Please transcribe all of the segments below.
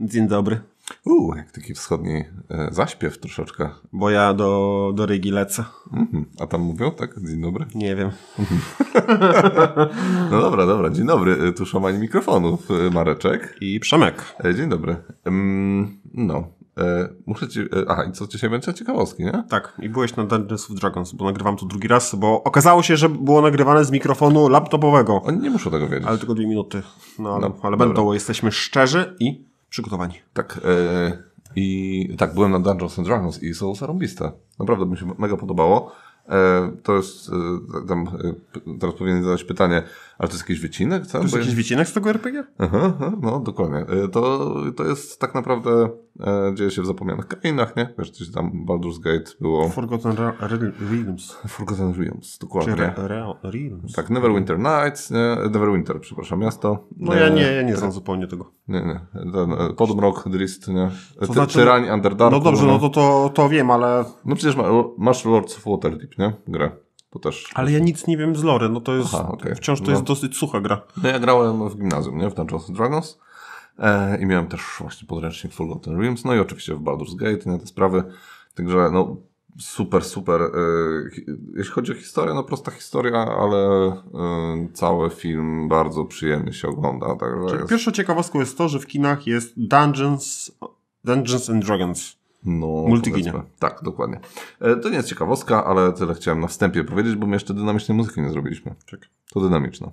Dzień dobry. Uuu, jak taki wschodni e, zaśpiew troszeczkę. Bo ja do, do Rygi lecę. Mhm. A tam mówią, tak? Dzień dobry? Nie wiem. Mhm. no dobra, dobra. Dzień dobry. E, tu szomań mikrofonów, e, Mareczek. I Przemek. E, dzień dobry. no. E, muszę ci... E, aha, i co dzisiaj będzie? Ciekawostki, nie? Tak. I byłeś na Dungeons of Dragons, bo nagrywam to drugi raz, bo okazało się, że było nagrywane z mikrofonu laptopowego. Oni nie muszą tego wiedzieć. Ale tylko dwie minuty. No, ale, no, ale będą, bo jesteśmy szczerzy i przygotowani. Tak. E, I tak, byłem na Dungeons and Dragons i są zarąbiste. Naprawdę mi się mega podobało. E, to jest, e, tam, e, teraz powinien zadać pytanie, ale to jest jakiś wycinek? Co? To jest jakiś wycinek z tego RPG? Aha, aha, no dokładnie. E, to, to jest tak naprawdę, e, dzieje się w zapomnianych krainach, nie? Wiesz, gdzieś tam Baldur's Gate było... Forgotten Realms. Forgotten Realms, dokładnie. Czy Realms. Tak, Neverwinter Nights, nie? Neverwinter, przepraszam, miasto. No ja e, nie, ja nie znam zupełnie tego. Nie, nie. Ten, e, Podmrok, Drist, nie? To Ty, znaczy, Tyrań, Underdark. No dobrze, no, no to, to, to wiem, ale... No przecież ma, masz Lords of Waterdeep, nie? Grę. To też... Ale ja nic nie wiem z lore, no to jest, Aha, okay. wciąż to no. jest dosyć sucha gra. No ja grałem w gimnazjum, nie? W Dungeons Dragons e, i miałem też właśnie podręcznik Forgotten Realms, no i oczywiście w Baldur's Gate, nie? Te sprawy, także no super, super. E, jeśli chodzi o historię, no prosta historia, ale e, cały film bardzo przyjemnie się ogląda. Także jest... Pierwszą ciekawostką jest to, że w kinach jest Dungeons, Dungeons and Dragons. No, Multiginie. Tak, dokładnie. E, to nie jest ciekawostka, ale tyle chciałem na wstępie powiedzieć, bo my jeszcze dynamicznej muzyki nie zrobiliśmy. Tak. To dynamiczna.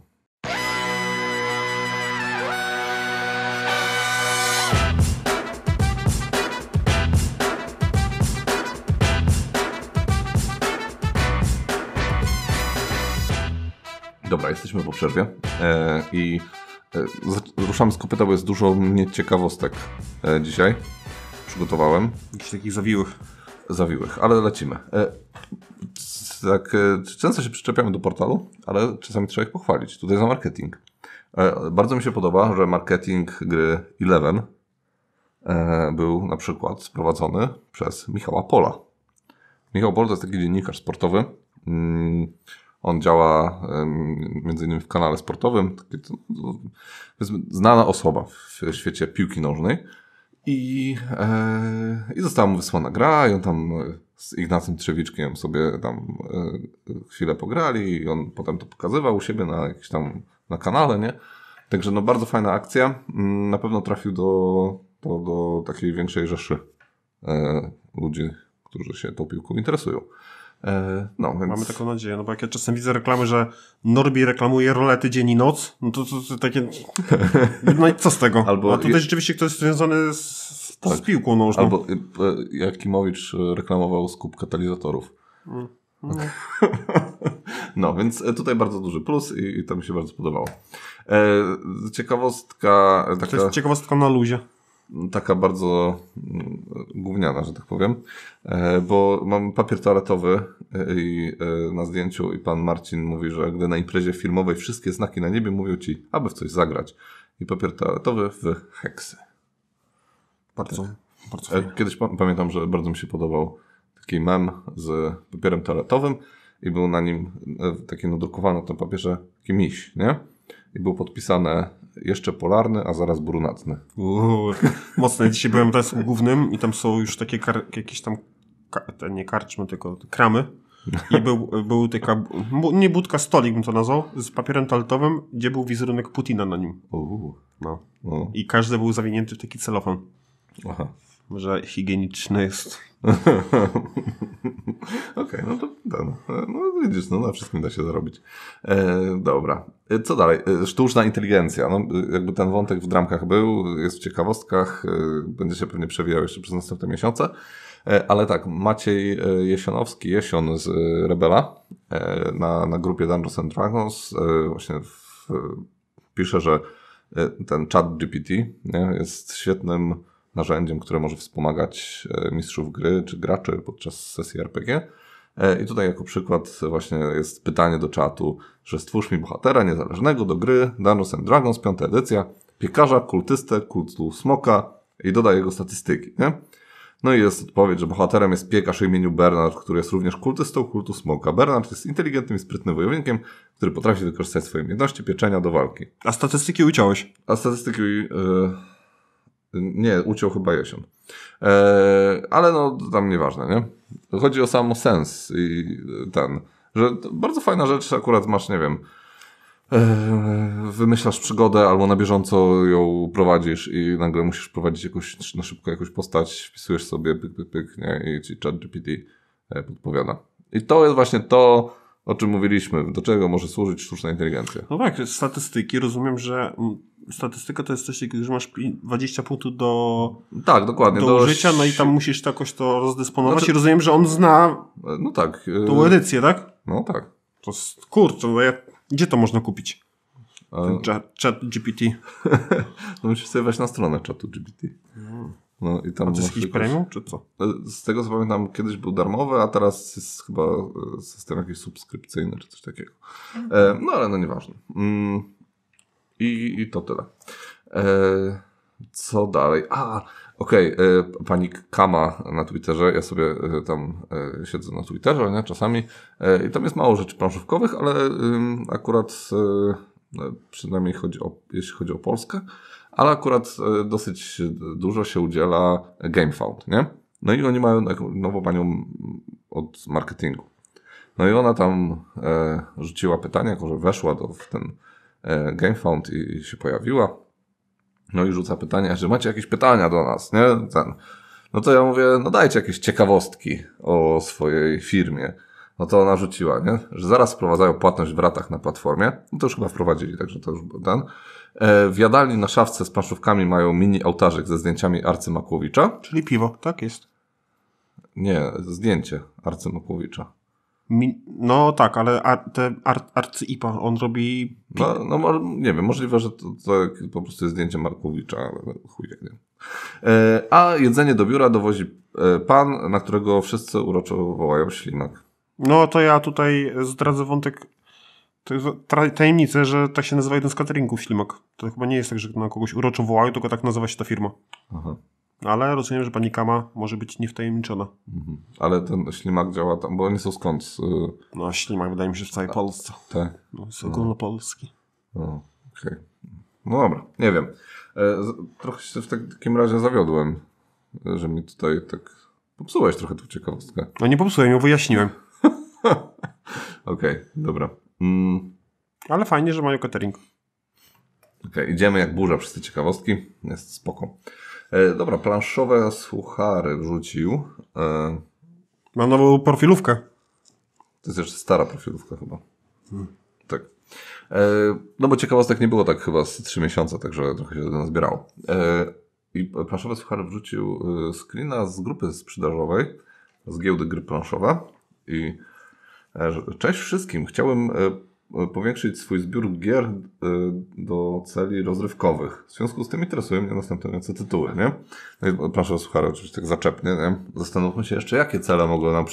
Dobra, jesteśmy po przerwie e, i e, ruszamy z kopyta, bo jest dużo nieciekawostek ciekawostek dzisiaj przygotowałem. Jakichś takich zawiłych, zawiłych, ale lecimy. E, tak, e, często się przyczepiamy do portalu, ale czasami trzeba ich pochwalić. Tutaj za marketing. E, bardzo mi się podoba, że marketing gry Eleven e, był na przykład prowadzony przez Michała Pola. Michał Pol to jest taki dziennikarz sportowy. Mm, on działa między innymi w kanale sportowym. Taki, to, to, znana osoba w świecie piłki nożnej. I, e, I została mu wysłana gra i on tam z Ignacym Trzewiczkiem sobie tam e, chwilę pograli i on potem to pokazywał u siebie na jakiś tam na kanale, nie? Także no bardzo fajna akcja. Mm, na pewno trafił do, do, do takiej większej rzeszy e, ludzi, którzy się tą piłką interesują. E, no, więc... Mamy taką nadzieję, no bo jak ja czasem widzę reklamy, że Norbi reklamuje rolety dzień i noc, no to, to, to takie... No i co z tego? Albo... A tutaj rzeczywiście ktoś jest związany z, tak. z piłką nożną. No. Albo e, e, Jakimowicz reklamował skup katalizatorów. Mm. No. no, więc tutaj bardzo duży plus i, i to mi się bardzo podobało. E, ciekawostka... Taka... To jest ciekawostka na luzie taka bardzo mm, gówniana, że tak powiem, e, bo mam papier toaletowy e, i e, na zdjęciu i pan Marcin mówi, że gdy na imprezie filmowej wszystkie znaki na niebie mówią ci, aby w coś zagrać. I papier toaletowy w heksy. Bardzo, tak. bardzo fajnie. Kiedyś pamiętam, że bardzo mi się podobał taki mem z papierem toaletowym i był na nim taki nadrukowany na tym papierze taki miś, nie? I było podpisane jeszcze polarny, a zaraz brunatny. Uuu, mocne. Dzisiaj byłem w Głównym i tam są już takie jakieś tam, ka- nie karczmy, tylko kramy. I był, był taka, nie budka, stolik bym to nazwał, z papierem toaletowym, gdzie był wizerunek Putina na nim. Uuu. No. I każdy był zawinięty w taki celofan. Aha. Że higieniczny jest. Okej, okay, no to no. E, no widzisz, no na wszystkim da się zarobić. E, dobra, e, co dalej? E, sztuczna inteligencja. No, jakby ten wątek w dramkach był, jest w ciekawostkach, e, będzie się pewnie przewijał jeszcze przez następne miesiące. E, ale tak, Maciej Jesionowski, Jesion z Rebela na, na grupie Dungeons and Dragons właśnie w, pisze, że ten chat GPT nie, jest świetnym narzędziem, które może wspomagać e, mistrzów gry czy graczy podczas sesji RPG. E, I tutaj jako przykład właśnie jest pytanie do czatu, że stwórz mi bohatera niezależnego do gry Dungeons and Dragons piąta edycja, piekarza, kultystę, kultu smoka i dodaj jego statystyki. Nie? No i jest odpowiedź, że bohaterem jest piekarz o imieniu Bernard, który jest również kultystą kultu smoka. Bernard jest inteligentnym i sprytnym wojownikiem, który potrafi wykorzystać swoje umiejętności pieczenia do walki. A statystyki uciąłeś? A statystyki... Yy... Nie, uciął chyba jesion. E, ale no tam nieważne, nie? Chodzi o sam sens i ten, że bardzo fajna rzecz akurat masz, nie wiem, e, wymyślasz przygodę albo na bieżąco ją prowadzisz i nagle musisz prowadzić jakąś, na szybko jakąś postać, wpisujesz sobie pyk, pyk, pyk nie? i ci chat GPT e, podpowiada. I to jest właśnie to, o czym mówiliśmy, do czego może służyć sztuczna inteligencja. No tak, statystyki rozumiem, że statystyka to jest coś takiego, że masz 20 punktów do, tak, dokładnie, do, do życia, no i tam musisz to jakoś to rozdysponować znaczy... i rozumiem, że on zna e, no tak, yy... tą edycję, tak? No tak. To kurczę, no ja... gdzie to można kupić? E, Ten chat GPT. no musisz sobie wejść na stronę czatu GPT. No i tam. A to jest jakiś premium, czy co? Z tego co pamiętam, kiedyś był darmowy, a teraz jest chyba system jakiś subskrypcyjny, czy coś takiego. No ale no nieważne. Mm. I, i to tyle. E, co dalej? A, okej, okay, e, pani Kama na Twitterze, ja sobie e, tam e, siedzę na Twitterze, nie, czasami, i tam jest mało rzeczy planszówkowych, ale akurat, no, przynajmniej chodzi o, jeśli chodzi o Polskę, ale akurat dosyć dużo się udziela GameFound, nie? No i oni mają nową panią od marketingu. No i ona tam e, rzuciła pytanie, jako że weszła do, w ten E, GameFound i, się pojawiła. No i rzuca pytanie, że macie jakieś pytania do nas, nie? Ten. No to ja mówię, no dajcie jakieś ciekawostki o swojej firmie. No to ona rzuciła, nie? Że zaraz wprowadzają płatność w ratach na platformie. No to już chyba wprowadzili, także to już ten. E, w jadalni na szafce z planszówkami mają mini ołtarzyk ze zdjęciami Arcy Makłowicza. Czyli piwo, tak jest. Nie, zdjęcie Arcy Makłowicza. Mi, no tak, ale ar, te ar, arcyIPA, on robi... No, no, nie wiem, możliwe, że to, to po prostu jest zdjęcie Markowicza, ale chuj, nie e, A jedzenie do biura dowozi e, pan, na którego wszyscy uroczo wołają ślinak. No to ja tutaj zdradzę wątek tajemnicę, że tak się nazywa jeden z cateringów ślimak. To chyba nie jest tak, że na kogoś uroczo wołają, tylko tak nazywa się ta firma. Aha. No, ale rozumiem, że pani Kama może być niewtajemniczona. Mhm. Ale ten ślimak działa tam, bo oni są skąd? Y, no ślimak wydaje mi się w całej Polsce. Te. Tak. No, jest no. ogólnopolski. No, okej. Okay. No dobra, nie wiem. E, trochę się w takim razie zawiodłem, e, że mi tutaj tak popsułeś trochę tą ciekawostkę. No nie popsułem, ją wyjaśniłem. Okej, okay, dobra. Mm. Ale fajnie, że mają catering. Okej, okay, idziemy jak burza przez te ciekawostki. Jest spoko. E, dobra, planszowe słuchary wrzucił. E, Mam nową profilówkę. To jest jeszcze stara profilówka chyba. Hmm. Tak. E, no bo ciekawostek nie było tak chyba z 3 miesiące, także trochę się do nas zbierało. E, I planszowe słuchary wrzucił e, screena z grupy sprzedażowej, z giełdy gry planszowe i e, Cześć wszystkim. Chciałem E, powiększyć swój zbiór gier e, do celi rozrywkowych. W związku z tym interesują mnie następujące tytuły, nie? No i proszę słuchaj, oczywiście tak zaczepnie, nie? Zastanówmy się jeszcze, jakie cele mogą nam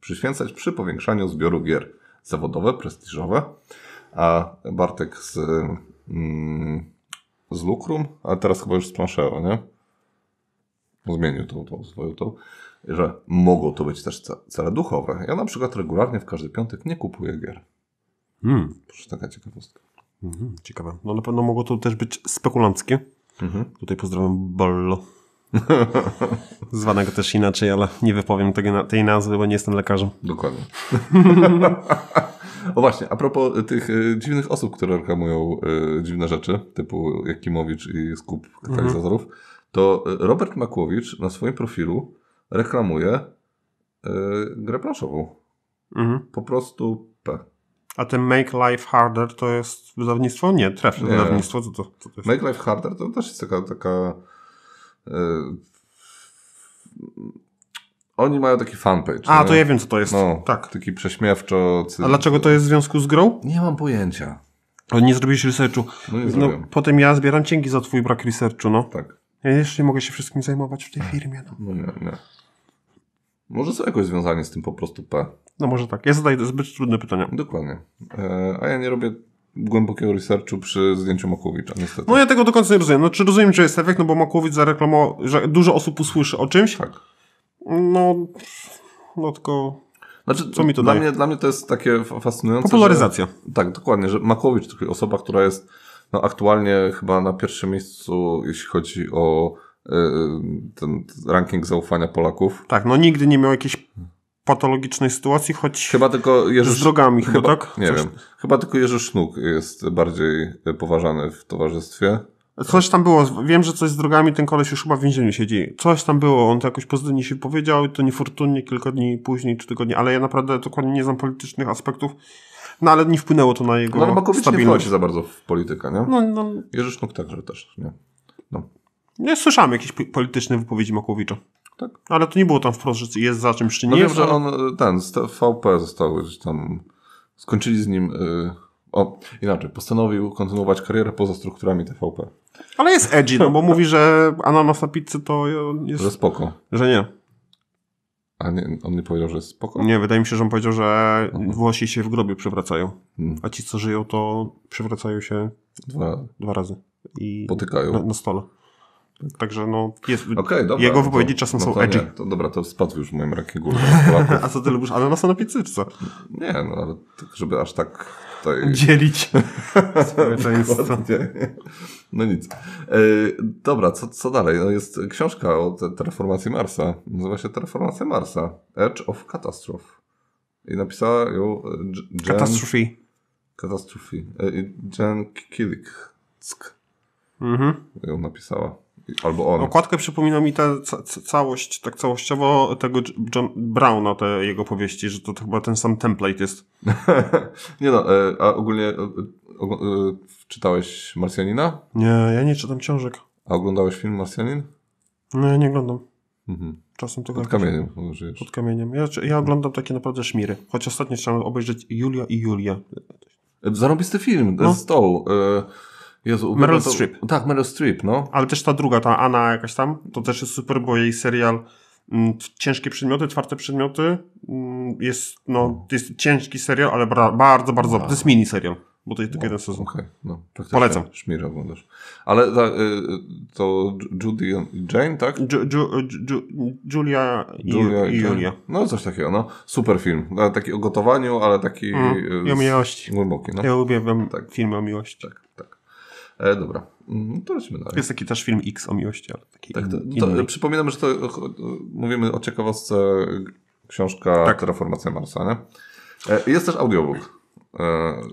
przyświęcać przy powiększaniu zbioru gier. Zawodowe, prestiżowe, a Bartek z, mm, z Lukrum, a teraz chyba już z Planszeo, nie? Zmienił tą, tą swoją tą że mogą to być też cele duchowe. Ja na przykład regularnie w każdy piątek nie kupuję gier. Hmm. Proszę, taka ciekawostka. Mhm, ciekawe. No na pewno mogło to też być spekulanckie. Mhm. Tutaj pozdrawiam Ballo. Zwanego też inaczej, ale nie wypowiem tego, tej nazwy, bo nie jestem lekarzem. Dokładnie. o właśnie, a propos tych e, dziwnych osób, które reklamują e, dziwne rzeczy, typu Jakimowicz i skup katalizatorów, mhm. zazorów, to e, Robert Makłowicz na swoim profilu reklamuje y, grę planszową. Mhm. Po prostu P. A ten Make Life Harder to jest wydawnictwo? Nie, trefne wydawnictwo. Co to, co to jest? Make Life Harder to też jest taka. taka yy, oni mają taki fanpage. A, nie? to ja wiem, co to jest. No, tak. Taki prześmiewczo. A dlaczego to jest w związku z grą? Nie mam pojęcia. O, nie zrobiłeś researchu. No, nie no, potem ja zbieram cienki za twój brak researchu, no. Tak. Ja jeszcze nie mogę się wszystkim zajmować w tej hmm. firmie. No, no nie, nie. Może są jakoś związanie z tym po prostu P. No może tak. Ja zadaję zbyt trudne pytania. Dokładnie. E, a ja nie robię głębokiego researchu przy zdjęciu Makłowicza, niestety. No ja tego do końca nie rozumiem. No, czy rozumiem, że jest efekt, no bo Makłowicz zareklamował, że dużo osób usłyszy o czymś. Tak. No, no tylko... Znaczy, co mi to dla daje? Mnie, dla mnie to jest takie fascynujące. Popularyzacja. Że, tak, dokładnie, że Makłowicz to osoba, która jest no, aktualnie chyba na pierwszym miejscu, jeśli chodzi o y, ten ranking zaufania Polaków. Tak, no nigdy nie miał jakiejś patologicznej sytuacji, choć chyba tylko Jerzy, z drogami, chyba, tak? Nie Coś... wiem. Chyba tylko Jerzy Sznuk jest bardziej e, poważany w towarzystwie. Coś tam było, wiem, że coś z drogami, ten koleś już chyba w więzieniu siedzi. Coś tam było, on to jakoś pozytywnie się powiedział i to niefortunnie kilka dni później czy tygodni, ale ja naprawdę dokładnie nie znam politycznych aspektów, no ale nie wpłynęło to na jego no, stabilność. No za bardzo w politykę, nie? No, no. Jerzy Sznuk także też, nie? No. Nie, słyszałem jakieś polityczne wypowiedzi Makowicza tak? Ale to nie było tam wprost, że jest za czymś, czy no nie. No wiem, że on, ten, VP został gdzieś tam, skończyli z nim... Y, o, inaczej, postanowił kontynuować karierę poza strukturami TVP. Ale jest edgy, no bo mówi, że ananas na pizzy to jest... Że spoko. Że nie. A nie, on nie powiedział, że jest spoko? Nie, wydaje mi się, że on powiedział, że Włosi się w grobie przewracają. Hmm. A ci, co żyją, to przewracają się dwa, dwa razy. I Potykają. Na, na stole. Tak. Także no, jest, okay, dobra, jego no wypowiedzi to, czasem no są to edgy. Nie, to dobra, to spadł już w moim rankingu Polaków. A co ty lubisz ananasa na pizzy, czy co? Nie, no ale tak, żeby aż tak tutaj... Dzielić społeczeństwo. no nic. E, dobra, co, co dalej? No jest książka o terraformacji Marsa. Nazywa się Terraformacja Marsa. Edge of Catastrophe. I napisała ją e, Jen... Catastrophe. Catastrophe. E, Jen Kilik. Mhm. Ją napisała. Albo on. Okładkę przypomina mi ta całość, tak całościowo tego John Browna, te jego powieści, że to, chyba ten sam template jest. nie no, e, a ogólnie e, e, czytałeś Marsjanina? Nie, ja nie czytam książek. A oglądałeś film Marsjanin? Nie, no, nie oglądam. Mhm. Czasem tego Pod kamieniem Pod kamieniem. Ja, ja oglądam takie naprawdę szmiry. Choć ostatnio chciałem obejrzeć Julia i Julia. Zarobisty film, no. z tą. Y Jezu, Meryl to, Streep. Tak, Meryl Streep, no. Ale też ta druga, ta Anna jakaś tam, to też jest super, bo jej serial mm, Ciężkie Przedmioty, Twarde Przedmioty mm, jest, no, jest ciężki serial, ale bardzo, bardzo, A. to jest mini serial. Bo to jest tylko no, jeden sezon. Okay, no, Polecam. oglądasz. Ale ta, e, y, e, to Judy Jane, tak? Ju, Ju, Ju, Julia, Julia i, i Julia. No coś takiego, no. Super film. Taki o gotowaniu, ale taki... Mm, I o miłości. Głęboki, no. Ja lubię tak. filmy o miłości. Tak. E, dobra, mm, to lecimy dalej. Jest taki też film X o miłości, ale taki tak, to, to, Przypominam, że to e, e, mówimy o ciekawostce e, książka tak. Terraformacja Marsa, nie? E, jest też audiobook. E,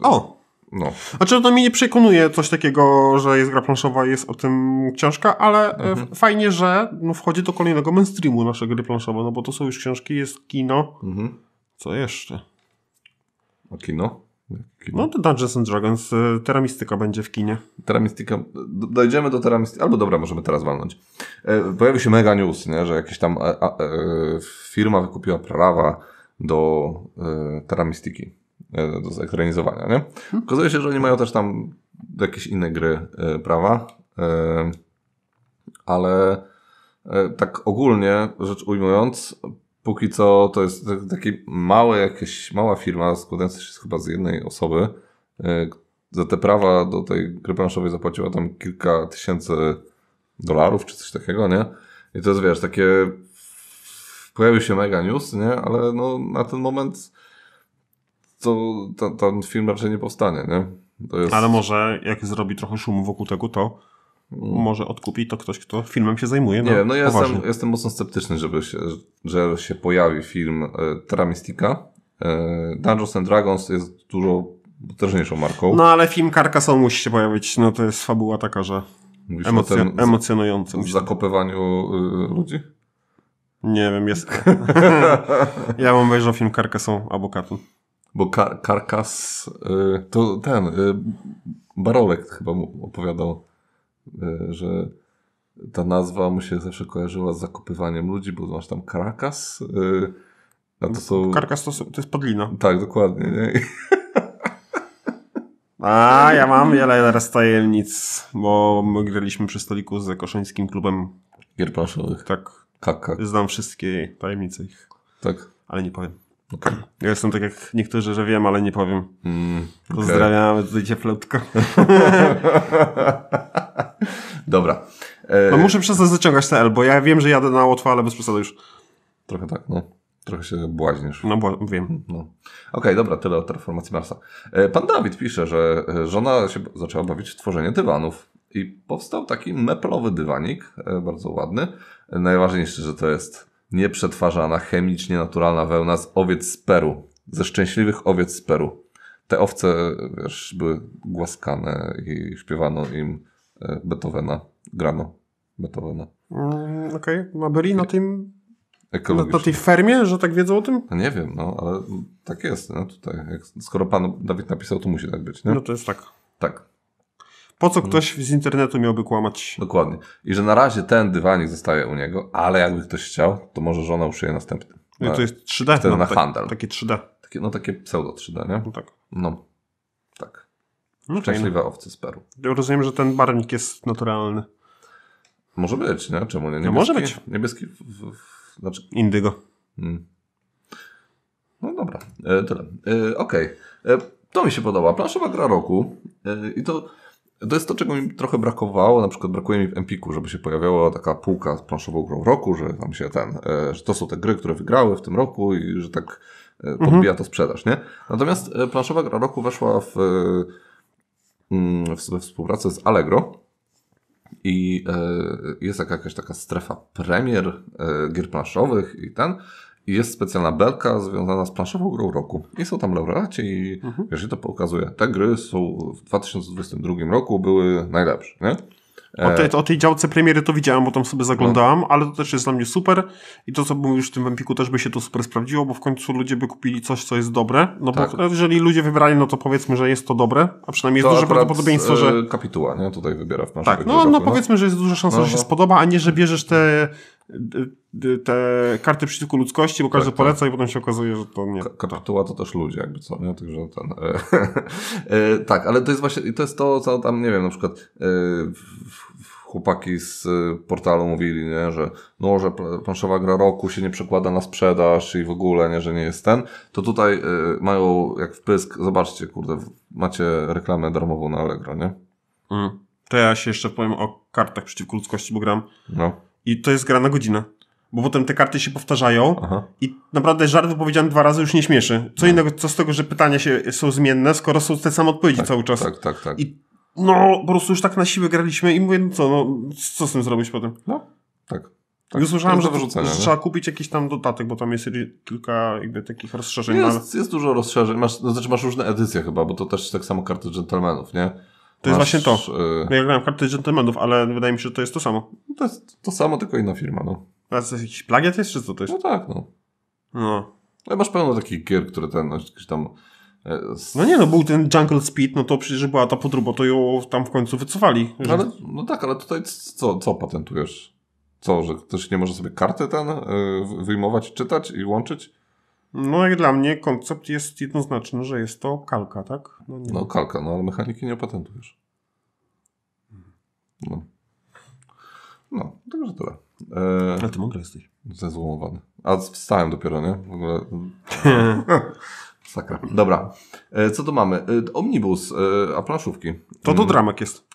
o! No. Znaczy to mnie nie przekonuje coś takiego, że jest gra planszowa, jest o tym książka, ale mhm. fajnie, że no, wchodzi do kolejnego mainstreamu nasze gry planszowe, no bo to są już książki, jest kino. Mhm. Co jeszcze? O kino? No to Dungeons and Dragons, y, Teramistyka będzie w kinie. Teramistyka, dojdziemy do Teramistyki, albo dobra, możemy teraz walnąć. E, pojawił się mega news, nie? że jakaś tam e, firma wykupiła prawa do e, Teramistyki, do zekranizowania, nie? Hmm. Okazuje się, że oni mają też tam jakieś inne gry prawa, ale tak ogólnie rzecz ujmując, póki co to jest taki małe jakieś, mała firma składająca się chyba z jednej osoby. E, za te prawa do tej gry planszowej zapłaciła tam kilka tysięcy dolarów czy coś takiego, nie? I to jest, wiesz, takie pojawił się mega news, nie? Ale no, na ten moment to ten film raczej nie powstanie, nie? Jest... Ale może jak zrobi trochę szumu wokół tego, to może odkupi to ktoś, kto filmem się zajmuje. Nie no, no ja jestem, jestem, mocno sceptyczny, żeby się, że się pojawi film y, e, Terra Mystica. E, Dungeons and Dragons jest dużo potężniejszą marką. No ale film Carcassonne musi się pojawić, no to jest fabuła taka, że Mówisz emocjo emocjonująca. W zakopywaniu y, ludzi? Nie wiem, jest... ja mam obejrzał film Carcassonne albo Katun. Bo karkas, to ten, Barolek chyba mu opowiadał E, że ta nazwa mu się zawsze kojarzyła z zakupywaniem ludzi, bo masz tam Caracas. E, a to są... Caracas to, to jest podlina. Tak, dokładnie. Nie? A, ja mam wiele teraz tajemnic, bo my graliśmy przy stoliku z Koszyńskim klubem gier planszowych. Tak. Kak, kak. Znam wszystkie tajemnice ich. Tak. Ale nie powiem. Okay. Ja jestem tak jak niektórzy, że wiem, ale nie powiem. Mm, okay. Pozdrawiamy, tutaj ciepleutko. Dobra. E, no muszę przestać zaciągać ten L, bo ja wiem, że jadę na Łotwę, ale bez przesady już. Trochę tak, no. Trochę się błaźniesz. No bo wiem. No. Okej, okay, dobra, tyle o transformacji Marsa. E, pan Dawid pisze, że e, żona się zaczęła bawić w tworzenie dywanów i powstał taki meplowy dywanik, bardzo ładny. Najważniejsze, że to jest nieprzetwarzana, chemicznie naturalna wełna z owiec z Peru. Ze szczęśliwych owiec z Peru. Te owce, wiesz, były głaskane i śpiewano im Beethovena, grano Beethovena. Mm, Okej, okay. byli na tym na, na, tej fermie, że tak wiedzą o tym? No nie wiem, no ale tak jest, no tutaj. Jak, skoro pan Dawid napisał, to musi tak być, nie? No to jest tak. Tak. Po co ktoś z internetu miałby kłamać? Dokładnie. I że na razie ten dywanik zostaje u niego, ale jakby ktoś chciał, to może żona uszyje następny. No to jest 3D. Wtedy no, na handel. Takie 3D. Takie, no takie pseudo 3D, nie? No tak. No. Okay, no, Szczęśliwe owce z Peru. Rozumiem, że ten barwnik jest naturalny. Może być, nie? Czemu nie? Niebieski, no może być. Niebieski, w, w, w, znaczy... Indygo. Hmm. No dobra, e, tyle. E, Okej. Okay. E, to mi się podoba. Planszowa gra roku. E, I to... To jest to, czego mi trochę brakowało, na przykład brakuje mi w Empiku, żeby się pojawiała taka półka z planszową grą roku, że tam się ten, e, że to są te gry, które wygrały w tym roku i że tak e, podbija mhm. to sprzedaż, nie? Natomiast planszowa gra roku weszła w Mm, we współpracy z Allegro. I e, jest jakaś taka strefa premier e, gier planszowych i ten. I jest specjalna belka związana z planszową grą roku. I są tam laureaci i mhm. wiesz, i to pokazuje. Te gry są w 2022 roku były najlepsze, nie? O tej, e. o tej działce premiery to widziałem, bo tam sobie no. zaglądałam, no. ale to też jest dla mnie super i to, co bym już w tym Empiku, też by się to super sprawdziło, bo w końcu ludzie by kupili coś, co jest dobre, no tak. bo jeżeli ludzie wybrali, no to powiedzmy, że jest to dobre, a przynajmniej to jest duże prawdopodobieństwo, e, że... kapituła, nie? Tutaj wybiera w Tak, no, no, no powiedzmy, że jest duża szansa, no, że się no, spodoba, a nie, że bierzesz te te karty przeciwko ludzkości, bo tak, każdy tak, poleca tak. i potem się okazuje, że to nie. Ka kapituła to też ludzie, jakby co, nie? Także ten, e, e, tak, ale to jest właśnie, to jest to, co tam, nie wiem, na przykład e, chłopaki z portalu mówili, nie? że no, że planszowa gra roku się nie przekłada na sprzedaż i w ogóle, nie, że nie jest ten, to tutaj mają jak wpysk, zobaczcie, kurde, macie reklamę darmową na Allegro, nie? Mm. To ja się jeszcze powiem o kartach przeciwko ludzkości, bo gram no i to jest gra na godzinę. Bo potem te karty się powtarzają Aha. i naprawdę żart wypowiedziany dwa razy już nie śmieszy. Co no. innego, co z tego, że pytania się, są zmienne, skoro są te same odpowiedzi tak, cały czas. Tak, tak, tak. I no, po prostu już tak na siłę graliśmy i mówię, no co, no, co z tym zrobić potem? No, tak. Tak, usłyszałem, słyszałem, że, że trzeba kupić jakiś tam dodatek, bo tam jest kilka jakby takich rozszerzeń. No, jest, ale... jest dużo rozszerzeń, masz, no, znaczy masz różne edycje chyba, bo to też tak samo karty dżentelmenów, nie? To jest właśnie to. E, ja grałem w karty gentlemanów, ale wydaje mi się, że to jest to samo. No to jest to samo, tylko inna firma, no. A to jest jakiś plagiat jest, czy co to jest? No tak, no. No. Ale masz pełno takich gier, które ten, no, jakiś tam... E, no nie, no był ten Jungle Speed, no to przecież była ta podróba, to ją tam w końcu wycofali. Że... No ale, no tak, ale tutaj co, co patentujesz? Co, że ktoś nie może sobie karty ten yy, wyjmować, czytać i łączyć? No jak dla mnie koncept jest jednoznaczny, że jest to kalka, tak? No, no kalka, no ale mechaniki nie opatentujesz. No. No, także tyle. Eee, ale ty mądry jesteś. Zezłomowany. A wstałem dopiero, nie? W ogóle... Sakra. Dobra. E, co tu mamy? E, omnibus, e, a planszówki. To to mm. dramat jest.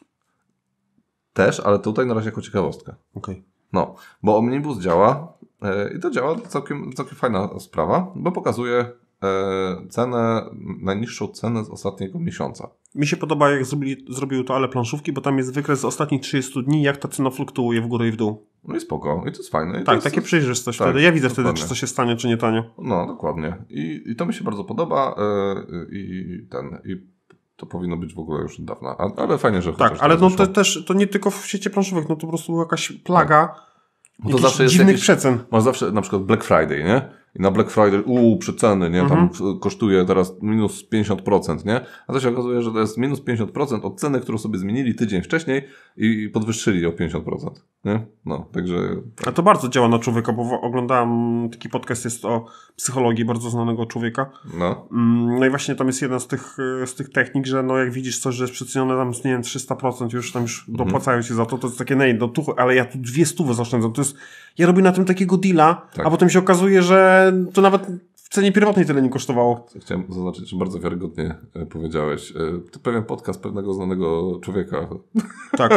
Też, ale tutaj na razie jako ciekawostka. Okej. Okay. No, bo omnibus działa E, I to działa całkiem, całkiem fajna sprawa, bo pokazuje e, cenę, najniższą cenę z ostatniego miesiąca. Mi się podoba, jak zrobili, zrobił to ale planszówki, bo tam jest wykres z ostatnich 30 dni, jak ta cena fluktuuje w górę i w dół. No i spoko, i to jest fajne. I tak, jest, takie przejrzyste tak, wtedy. Ja widzę dokładnie. wtedy, czy coś się stanie, czy nie tanie. No, dokładnie. I, i to mi się bardzo podoba yy, i ten, i to powinno być w ogóle już od dawna, ale fajnie, że Tak, ale no to też, to nie tylko w sieci planszówek, no to po prostu była jakaś plaga, tak bo to zawsze jest dziwnych jakiś, przecen. Masz zawsze na przykład Black Friday, nie? i na Black Friday, uuu, przeceny, nie, tam mhm. kosztuje teraz minus 50%, nie? A to się okazuje, że to jest minus 50% od ceny, którą sobie zmienili tydzień wcześniej i podwyższyli o 50%, nie? No, także... A to bardzo działa na człowieka, bo oglądałem taki podcast, jest o psychologii bardzo znanego człowieka. No. Mm, no i właśnie tam jest jedna z tych, e, z tych technik, że no jak widzisz coś, że jest przecenione tam, nie wiem, 300%, już tam już mhm. dopłacają się za to, to jest takie, nej, no tu, ale ja tu dwie stówy zaszczędzam, to jest... Ja robię na tym takiego deala, tak. a potem się okazuje, że to nawet w cenie pierwotnej tyle nie kosztowało. Chciałem zaznaczyć, że bardzo wiarygodnie e, powiedziałeś. E, to pewien podcast pewnego znanego człowieka. Tak.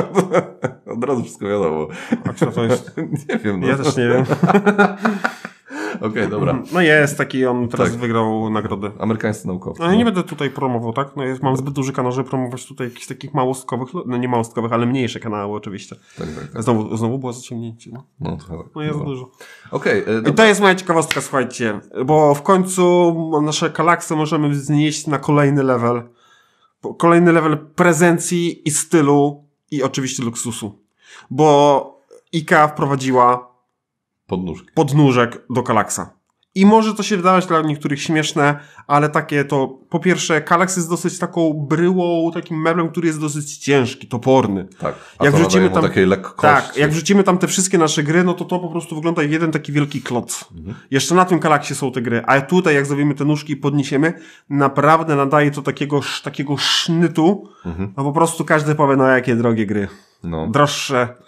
Od razu wszystko wiadomo. A kto to jest? nie wiem. No. Ja też nie wiem. okay, dobra. Mhm. No jest taki, on teraz tak. wygrał nagrodę. Amerykański naukowcy. No, nie będę tutaj promował, tak? No, jest, mam zbyt duży kanał, żeby promować tutaj jakichś takich małostkowych, no nie małostkowych, ale mniejsze kanały oczywiście. Tak, tak, tak. Znowu, znowu było zaciągnięcie. No, no, tak, no jest dobra. No. dużo. Okej. Okay, e, I to jest moja ciekawostka, słuchajcie, bo w końcu nasze galaksy możemy znieść na kolejny level. Kolejny level prezencji i stylu i oczywiście luksusu. Bo IKEA wprowadziła Podnóżki. podnóżek do Kalaksa. I może to się wydawać dla niektórych śmieszne, ale takie to, po pierwsze, Kalaks jest dosyć taką bryłą, takim meblem, który jest dosyć ciężki, toporny. Tak, a jak wrzucimy tam takiej lekkości. Tak, jak wrzucimy tam te wszystkie nasze gry, no to to po prostu wygląda jak jeden taki wielki klot. Mhm. Jeszcze na tym Kalaksie są te gry, a tutaj jak zrobimy te nóżki i podniesiemy, naprawdę nadaje to takiego, takiego sznytu, mhm. no po prostu każdy powie, no jakie drogie gry. No. Droższe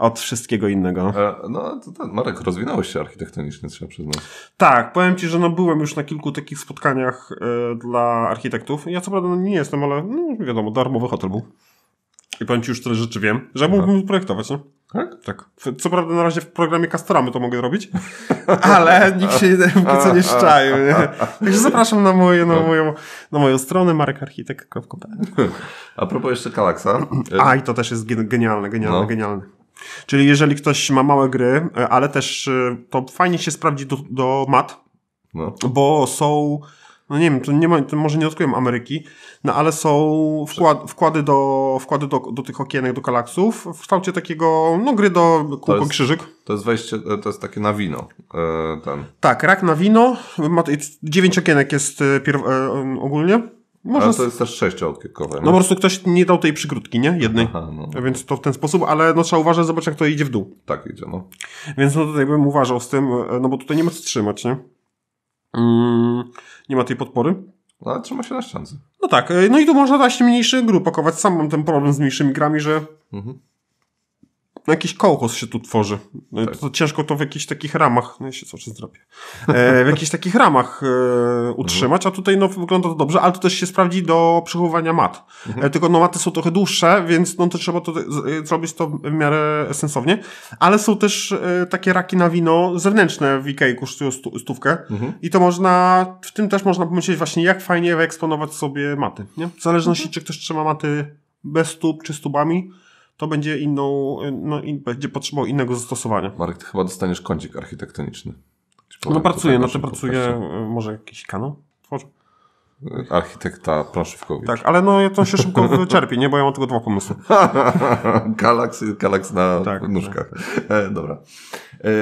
od wszystkiego innego. E, no, to, to, Marek, rozwinąłeś się architektonicznie, trzeba przyznać. Tak, powiem Ci, że no, byłem już na kilku takich spotkaniach y, dla architektów. Ja co prawda no, nie jestem, ale no, wiadomo, darmowy hotel był. I powiem Ci już tyle rzeczy wiem, że mógłbym projektować, nie? Tak? Tak. Co prawda na razie w programie Castoramy to mogę robić, ale nikt się póki co nie szczaił. Także zapraszam na, moje, na, no. moją, na moją stronę marekarchitekt.pl A propos jeszcze Kalaksa. A i to też jest genialne, genialne, no. genialne. Czyli jeżeli ktoś ma małe gry, e, ale też e, to fajnie się sprawdzi do, do mat, no. bo są no nie wiem, to, nie ma, to może nie odkryłem Ameryki, no ale są wkład, wkłady, do, wkłady do, do tych okienek, do kalaksów w kształcie takiego, no gry do kółko to jest, krzyżyk. To jest wejście, e, to jest takie na wino. Ten. Tak, rak na wino, ma, dziewięć okienek jest pier, ogólnie. Może ale to jest też sześcioodkierkowe. No, no po prostu ktoś nie dał tej przykrótki, nie? Jednej. Aha, no, no. Więc to w ten sposób, ale no trzeba uważać, zobacz jak to idzie w dół. Tak idzie, no. Więc no tutaj bym uważał z tym, e, no bo tutaj nie ma co trzymać, nie? Mm, nie ma tej podpory. No, ale trzyma się na ściance. No tak, e, no i tu można właśnie mniejszy gru pakować. Sam mam ten problem z mniejszymi grami, że mhm no jakiś kołchos się tu tworzy. No, tak. to, to, ciężko to w jakichś takich ramach, no ja się co czy zrobię, e, w jakichś takich ramach e, utrzymać, a tutaj no wygląda to dobrze, ale to też się sprawdzi do przechowywania mat. E, mhm. tylko no maty są trochę dłuższe, więc no to trzeba to e, zrobić to w miarę sensownie, ale są też e, takie raki na wino zewnętrzne w Ikei kosztują stu, stówkę mhm. i to można, w tym też można pomyśleć właśnie jak fajnie wyeksponować sobie maty, nie? W zależności mhm. czy ktoś trzyma maty bez stóp czy z tubami, to będzie inną, y, no, będzie potrzebował innego zastosowania. Marek, ty chyba dostaniesz kącik architektoniczny. Powiem, no pracuję, na tym pracuję, y, może jakiś kanał tworzę? Y, architekta Planszówkowicz. Tak, ale no to się szybko wyczerpie, nie? Bo ja mam tylko dwa pomysły. kalaks, galaks na tak, tak. nóżkach. Tak. E, dobra.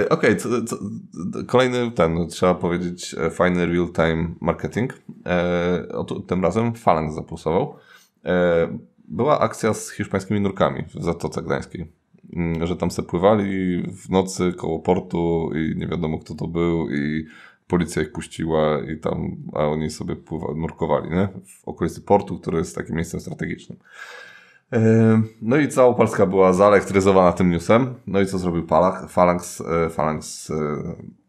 E, Okej, okay, kolejny ten, no, trzeba powiedzieć, e, fajny real-time marketing. E, o, tym razem Falang zapulsował. E, była akcja z hiszpańskimi nurkami w Zatoce Gdańskiej. Mm, że tam se pływali w nocy koło portu i nie wiadomo kto to był i policja ich puściła i tam, a oni sobie nurkowali, nie? W okolicy portu, który jest takim miejscem strategicznym. E, no i cała Polska była zaelektryzowana tym newsem. No i co zrobił Palach? Falangs, e, Falangs e,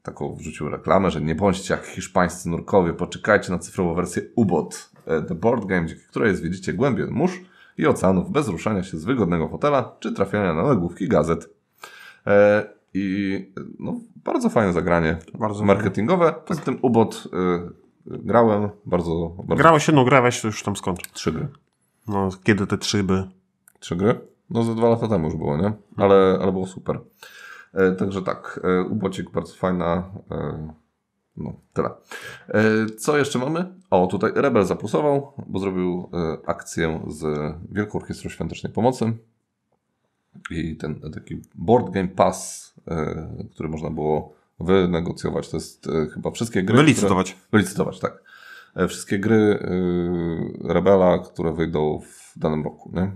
taką wrzucił reklamę, że nie bądźcie jak hiszpańscy nurkowie, poczekajcie na cyfrową wersję UBOT, The Board Game, dzięki której zwiedzicie głębiej. mórz i oceanów bez ruszania się z wygodnego fotela czy trafiania na nagłówki gazet. E, I no, bardzo fajne zagranie bardzo marketingowe. Fajne. Tak. Poza tym UBOT y, grałem bardzo, bardzo. Grałeś jedną no, grę, weź już tam skończę. Trzy gry. No, kiedy te trzy by? Trzy gry? No, ze dwa lata temu już było, nie? Ale, ale było super. E, także tak, e, ubocik bardzo fajna. E, no tyle. E, co jeszcze mamy? O, tutaj Rebel zaplusował, bo zrobił e, akcję z Wielką Orkiestrą Świątecznej Pomocy i ten taki board game pass, e, który można było wynegocjować. To jest chyba wszystkie gry. Wylicytować. Które... Wylicytować, tak. Wszystkie gry Rebela, które wyjdą w danym roku, nie?